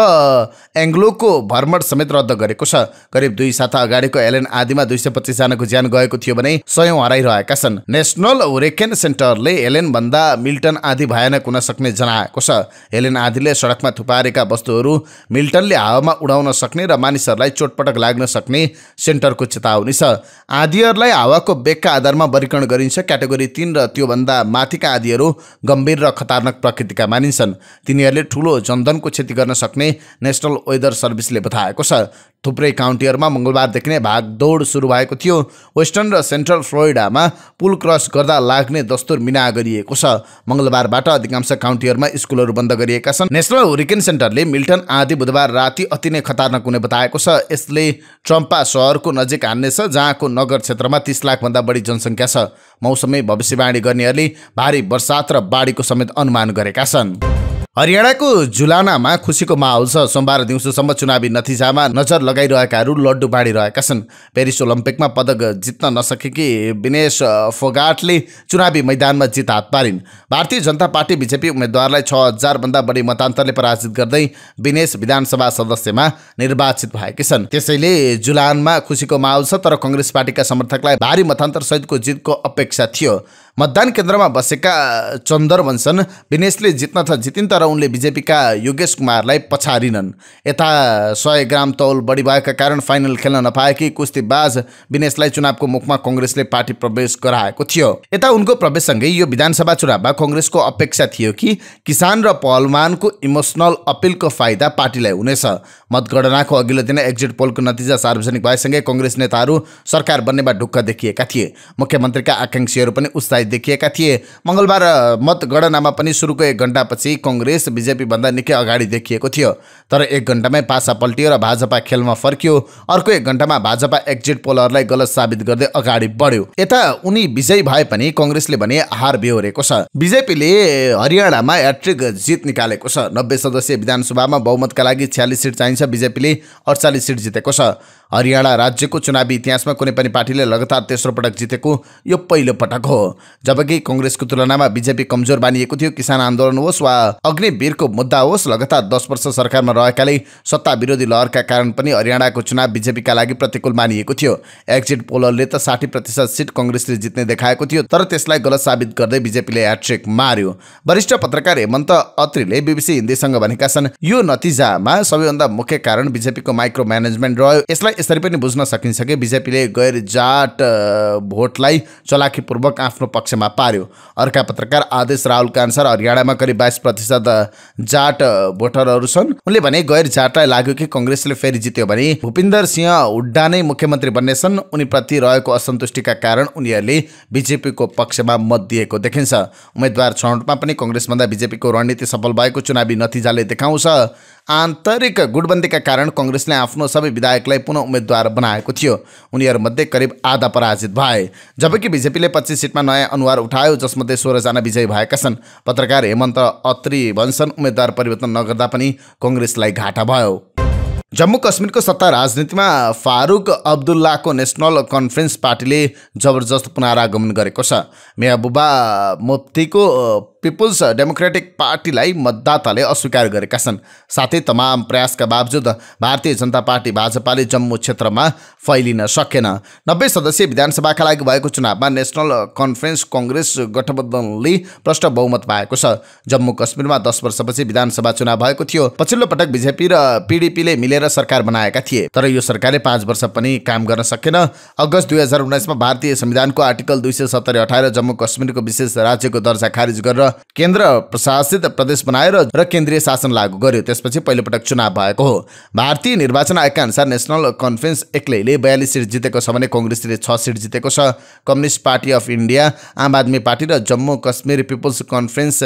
एङ्ग्लोको भ्रमण समेत रद्द गरेको छ करिब दुई साता अगाडिको एलेन आदिमा दुई सय पच्चिसजनाको ज्यान गएको थियो भने सयौँ हराइरहेका छन् नेसनल हुरेकेन सेन्टरले एलेन भन्दा मिल्टन आदि भयानक हुन सक्ने जनाएको छ एलेन आदिले सडकमा थुपारेका वस्तुहरू मिल्टनले हावामा उडाउन सक्ने र मानिसहरूलाई चोटपटक लाग्न सक्ने सेन्टरको चेतावनी छ आँधीहरूलाई हावाको बेगका आधारमा वर्गीकरण गरिन्छ क्याटेगोरी तिन र त्योभन्दा माथिका आँधीहरू गम्भीर र खतरनाक प्रकृतिका मानिन्छन् तिनीहरूले ठुलो जनधनको क्षति गर्न सक्ने नेसनल वेदर सर्भिसले बताएको छ थुप्रै काउन्टीहरूमा मङ्गलबारदेखि नै भागदौड सुरु भएको थियो वेस्टर्न र सेन्ट्रल फ्लोरिडामा पुल क्रस गर्दा लाग्ने दस्तुर मिना गरिएको छ मङ्गलबारबाट अधिकांश काउन्टीहरूमा स्कुलहरू बन्द गरिएका छन् नेसनल हुरिकेन सेन्टरले मिल्टन आधी बुधबार राति अति नै खतरनाक हुने बताएको छ यसले ट्रम्पा सहरको नजिक हान्नेछ जहाँको नगर क्षेत्रमा तिस लाखभन्दा बढी जनसङ्ख्या छ मौसमी भविष्यवाणी गर्नेहरूले भारी वर्षात र बाढीको समेत अनुमान गरेका छन् हरियाणाको जुलानामा खुसीको माहौल छ सोमबार दिउँसोसम्म चुनावी नतिजामा नजर लगाइरहेकाहरू लड्डु बाँडिरहेका छन् पेरिस ओलम्पिकमा पदक जित्न नसकेकी विनेश फोगाटले चुनावी मैदानमा जित हात पारिन् भारतीय जनता पार्टी बिजेपी उम्मेद्वारलाई छ हजारभन्दा बढी मतान्तरले पराजित गर्दै विनेश विधानसभा सदस्यमा निर्वाचित भएकी छन् त्यसैले जुलानमा खुसीको माहौल छ तर कङ्ग्रेस पार्टीका समर्थकलाई भारी मतान्तरसहितको जितको अपेक्षा थियो मतदान केन्द्रमा बसेका चन्दर भन्छन् विनेशले जित्न त जितिन् तर उनले बिजेपीका योगेश कुमारलाई पछारिनन् यता सय ग्राम तौल बढी भएका कारण फाइनल खेल्न नपाएकी कुस्तीबाज विनेशलाई चुनावको मुखमा कङ्ग्रेसले पार्टी प्रवेश गराएको थियो यता उनको प्रवेशसँगै यो विधानसभा चुनावमा कङ्ग्रेसको अपेक्षा थियो कि किसान र पहलवानको इमोसनल अपिलको फाइदा पार्टीलाई हुनेछ मतगणनाको अघिल्लो दिन एक्जिट पोलको नतिजा सार्वजनिक भएसँगै कङ्ग्रेस नेताहरू सरकार बन्नेमा ढुक्क देखिएका थिए मुख्यमन्त्रीका आकाङ्क्षीहरू पनि उत्साहित नेतालाई देखिएका थिए मङ्गलबार मतगणनामा पनि सुरुको एक घन्टापछि कङ्ग्रेस बिजेपीभन्दा निकै अगाडि देखिएको थियो तर एक घन्टामै पासा पल्टियो र भाजपा खेलमा फर्कियो अर्को एक घन्टामा भाजपा एक्जिट पोलहरूलाई गलत साबित गर्दै अगाडि बढ्यो यता उनी विजय भए पनि कङ्ग्रेसले भने हार बेहोरेको छ बिजेपीले हरियाणामा ह्याट्रिक जित निकालेको छ नब्बे सदस्यीय विधानसभामा बहुमतका लागि छ्यालिस सिट चाहिन्छ बिजेपीले अडचालिस सिट जितेको छ हरियाणा राज्यको चुनावी इतिहासमा कुनै पनि पार्टीले लगातार तेस्रो पटक जितेको यो पहिलो पटक हो जबकि कङ्ग्रेसको तुलनामा बिजेपी कमजोर मानिएको थियो किसान आन्दोलन होस् वा अग्निवीरको मुद्दा होस् लगातार दस वर्ष सरकारमा रहेकाले सत्ता विरोधी लहरका कारण पनि हरियाणाको चुनाव बिजेपीका लागि प्रतिकूल मानिएको थियो एक्जिट पोलरले त साठी प्रतिशत सिट कङ्ग्रेसले जित्ने देखाएको थियो तर त्यसलाई गलत साबित गर्दै बिजेपीले ह्याट्रिक मार्यो वरिष्ठ पत्रकार हेमन्त अत्रीले बिबिसी हिन्दीसँग भनेका छन् यो नतिजामा सबैभन्दा मुख्य कारण बिजेपीको माइक्रो म्यानेजमेन्ट रह्यो यसलाई यसरी पनि बुझ्न सकिन्छ कि बिजेपीले गैर जाट भोटलाई चलाखीपूर्वक आफ्नो पक्षमा पार्यो अर्का पत्रकार आदेश राहुलका अनुसार हरियाणामा करिब बाइस प्रतिशत जाट भोटरहरू छन् उनले भने गैर जाटलाई लाग्यो कि कङ्ग्रेसले फेरि जित्यो भने भूपिन्दर सिंह हुड्डा नै मुख्यमन्त्री बन्नेछन् उनीप्रति रहेको असन्तुष्टिका कारण उनीहरूले बिजेपीको पक्षमा मत दिएको देखिन्छ उम्मेद्वार छनौटमा पनि कङ्ग्रेसभन्दा बिजेपीको रणनीति सफल भएको चुनावी नतिजाले देखाउँछ आन्तरिक गुटबन्दीका कारण कङ्ग्रेसले आफ्नो सबै विधायकलाई पुनः उम्मेद्वार बनाएको थियो उनीहरूमध्ये करिब आधा पराजित भए जबकि बिजेपीले पच्चिस सिटमा नयाँ अनुहार उठायो जसमध्ये सोह्रजना विजयी भएका छन् पत्रकार हेमन्त अत्री भन्छन् उम्मेद्वार परिवर्तन नगर्दा पनि कङ्ग्रेसलाई घाटा भयो जम्मू कश्मीरको सत्ता राजनीतिमा फारुक अब्दुल्लाको नेसनल कन्फरेन्स पार्टीले जबरजस्त पुनरागमन गरेको छ मेहबुबा मुफ्तीको पिपुल्स डेमोक्रेटिक पार्टीलाई मतदाताले अस्वीकार गरेका छन् साथै तमाम प्रयासका बावजुद भारतीय जनता पार्टी भाजपाले जम्मू क्षेत्रमा फैलिन सकेन नब्बे सदस्यीय विधानसभाका लागि भएको चुनावमा नेसनल कन्फरेन्स कङ्ग्रेस गठबन्धनले प्रष्ट बहुमत पाएको छ जम्मू कश्मीरमा दस वर्षपछि विधानसभा चुनाव भएको थियो पछिल्लो पटक बिजेपी र पिडिपीले मिलेर सरकार बनाएका थिए तर यो सरकारले पाँच वर्ष पनि काम गर्न सकेन अगस्त दुई हजार उन्नाइसमा भारतीय संविधानको आर्टिकल दुई सय सत्तरी अठार जम्मू कश्मीरको विशेष राज्यको दर्जा खारिज गरेर केन्द्र प्रशासित प्रदेश बनाएर र केन्द्रीय शासन लागू गर्यो त्यसपछि पहिलोपटक चुनाव भएको हो भारतीय निर्वाचन आयोगका अनुसार नेसनल कन्फ्रेन्स एक्लैले बयालिस सिट जितेको छ भने कङ्ग्रेसले छ सिट जितेको छ Communist Party of India Aam Aadmi Party र जम्मू कश्मीर पिपुल्स कन्फ्रेन्स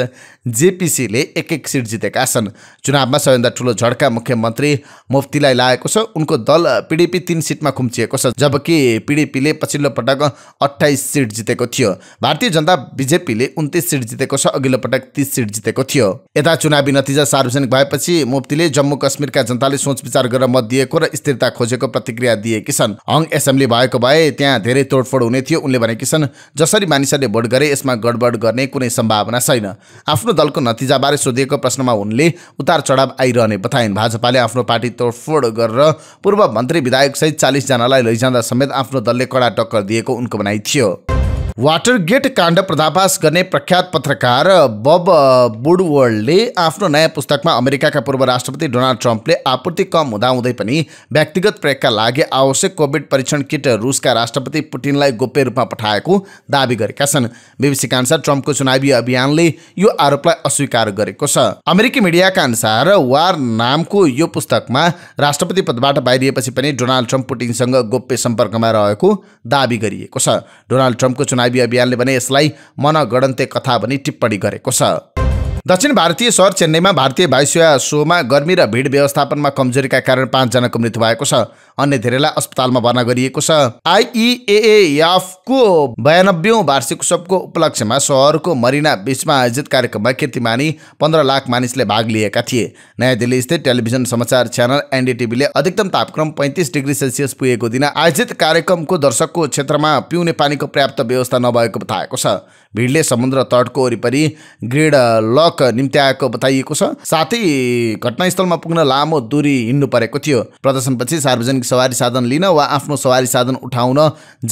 जेपिसीले एक एक सिट जितेका छन् चुनावमा सबैभन्दा ठुलो झड्का मुख्यमन्त्री मुफ्तीलाई लागेको छ उनको दल पिडिपी तिन सिटमा खुम्चिएको छ जबकि पिडिपीले पछिल्लो पटक अठाइस सिट जितेको थियो भारतीय जनता बिजेपीले उन्तिस सिट जितेको छ अघिल्लो पटक तिस सिट जितेको थियो यता चुनावी नतिजा सार्वजनिक भएपछि मुफ्तीले जम्मू कश्मीरका जनताले सोच विचार गरेर मत दिएको र स्थिरता खोजेको प्रतिक्रिया दिएकी छन् हङ एसेम्ब्ली भएको भए त्यहाँ धेरै तोडफोड हुने थियो उनले भनेकी छन् जसरी मानिसहरूले भोट गरे यसमा गडबड गर्ने कुनै सम्भावना छैन आफ्नो दलको नतिजाबारे सोधिएको प्रश्नमा उनले उतार चढाव आइरहने बताइन् भाजपाले आफ्नो पार्टी तोडफोड गरेर पूर्व मन्त्री विधायकसहित चालिसजनालाई लैजाँदा समेत आफ्नो दलले कडा टक्कर दिएको उनको भनाइ थियो वाटर गेट काण्ड पर्दाभास गर्ने प्रख्यात पत्रकार बब बुडवर्डले आफ्नो नयाँ पुस्तकमा अमेरिकाका पूर्व राष्ट्रपति डोनाल्ड ट्रम्पले आपूर्ति कम हुँदाहुँदै पनि व्यक्तिगत प्रयोगका लागि आवश्यक कोभिड परीक्षण किट रुसका राष्ट्रपति पुटिनलाई गोप्य रूपमा पठाएको दावी गरेका छन् बिबिसीका अनुसार ट्रम्पको चुनावी अभियानले यो आरोपलाई अस्वीकार गरेको छ अमेरिकी मिडियाका अनुसार वार नामको यो पुस्तकमा राष्ट्रपति पदबाट बाहिरिएपछि पनि डोनाल्ड ट्रम्प पुटिनसँग गोप्य सम्पर्कमा रहेको दावी गरिएको छ डोनाल्ड ट्रम्पको चुनावी काव्य अभियानले भने यसलाई मनगणन्ते कथा भनी टिप्पणी गरेको छ दक्षिण भारतीय सहर चेन्नईमा भारतीय वायुसेवा सोमा गर्मी र भिड व्यवस्थापनमा कमजोरीका कारण पाँचजनाको मृत्यु भएको छ अन्य धेरैलाई अस्पतालमा भर्ना गरिएको छ आइइएएफको बयानब्बे वार्षिक उत्सवको उपलक्ष्यमा सहरको मरिना बिचमा आयोजित कार्यक्रममा कीर्तिमानी पन्ध्र लाख मानिसले भाग लिएका थिए नयाँ दिल्ली स्थित टेलिभिजन समाचार च्यानल एनडिटिभीले अधिकतम तापक्रम पैँतिस डिग्री सेल्सियस पुगेको दिन आयोजित कार्यक्रमको दर्शकको क्षेत्रमा पिउने पानीको पर्याप्त व्यवस्था नभएको बताएको छ भिडले समुद्र तटको वरिपरि ग्रिड लक पटक निम्ति बताइएको छ साथै घटनास्थलमा पुग्न लामो दूरी हिँड्नु परेको थियो प्रदर्शनपछि सार्वजनिक सवारी साधन लिन वा आफ्नो सवारी साधन उठाउन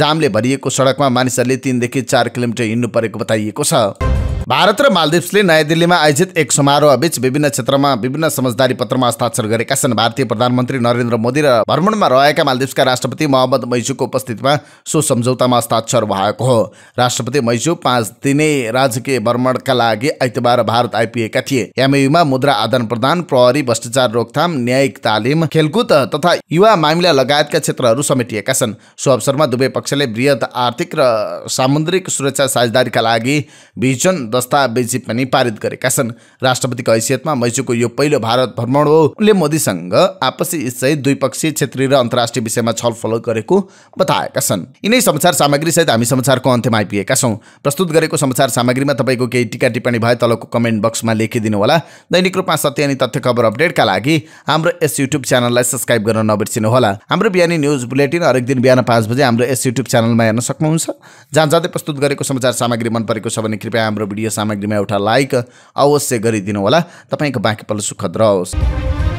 जामले भरिएको सडकमा मानिसहरूले तिनदेखि चार किलोमिटर हिँड्नु परेको बताइएको छ भारत र मालदिप्सले नयाँ दिल्लीमा आयोजित एक समारोहबीच विभिन्न क्षेत्रमा विभिन्न समझदारी पत्रमा हस्ताक्षर गरेका छन् भारतीय प्रधानमन्त्री नरेन्द्र मोदी र भ्रमणमा रहेका मालदिप्सका राष्ट्रपति मोहम्मद मैसुको उपस्थितिमा सो सम्झौतामा हस्ताक्षर भएको हो राष्ट्रपति मैसु पाँच दिने राजकीय भ्रमणका लागि आइतबार भारत आइपुगेका थिए एमयुमा मुद्रा आदान प्रदान प्रहरी भ्रष्टाचार रोकथाम न्यायिक तालिम खेलकुद तथा युवा मामिला लगायतका क्षेत्रहरू समेटिएका छन् सो अवसरमा दुवै पक्षले वृहत आर्थिक र सामुद्रिक सुरक्षा साझेदारीका लागि भिजन दस्तावेजी पनि पारित गरेका छन् राष्ट्रपतिको हैसियतमा मैसूको यो पहिलो भारत भ्रमण हो उनले मोदीसँग आपसी इच्छा द्विपक्षीय क्षेत्रीय र अन्तर्राष्ट्रिय विषयमा छलफल गरेको बताएका छन् यिनै समाचार सामग्री सहित हामी समाचारको अन्त्यमा आइपुगेका छौँ प्रस्तुत गरेको समाचार सामग्रीमा तपाईँको केही टिका टिप्पणी भए तलको कमेन्ट बक्समा लेखिदिनु होला दैनिक रूपमा सत्य अनि तथ्य खबर अपडेटका लागि हाम्रो यस युट्युब च्यानललाई सब्सक्राइब गर्न नबिर्सिनु होला हाम्रो बिहानी न्युज बुलेटिन हरेक दिन बिहान पाँच बजे हाम्रो यस युट्युब च्यानलमा हेर्न सक्नुहुन्छ जहाँ जाँदै प्रस्तुत गरेको समाचार सामग्री मन परेको छ भने कृपया हाम्रो भिडियो सामग्रीमा एउटा लाइक अवश्य गरिदिनु होला तपाईँको बाँकी पल्लो सुखद रहोस्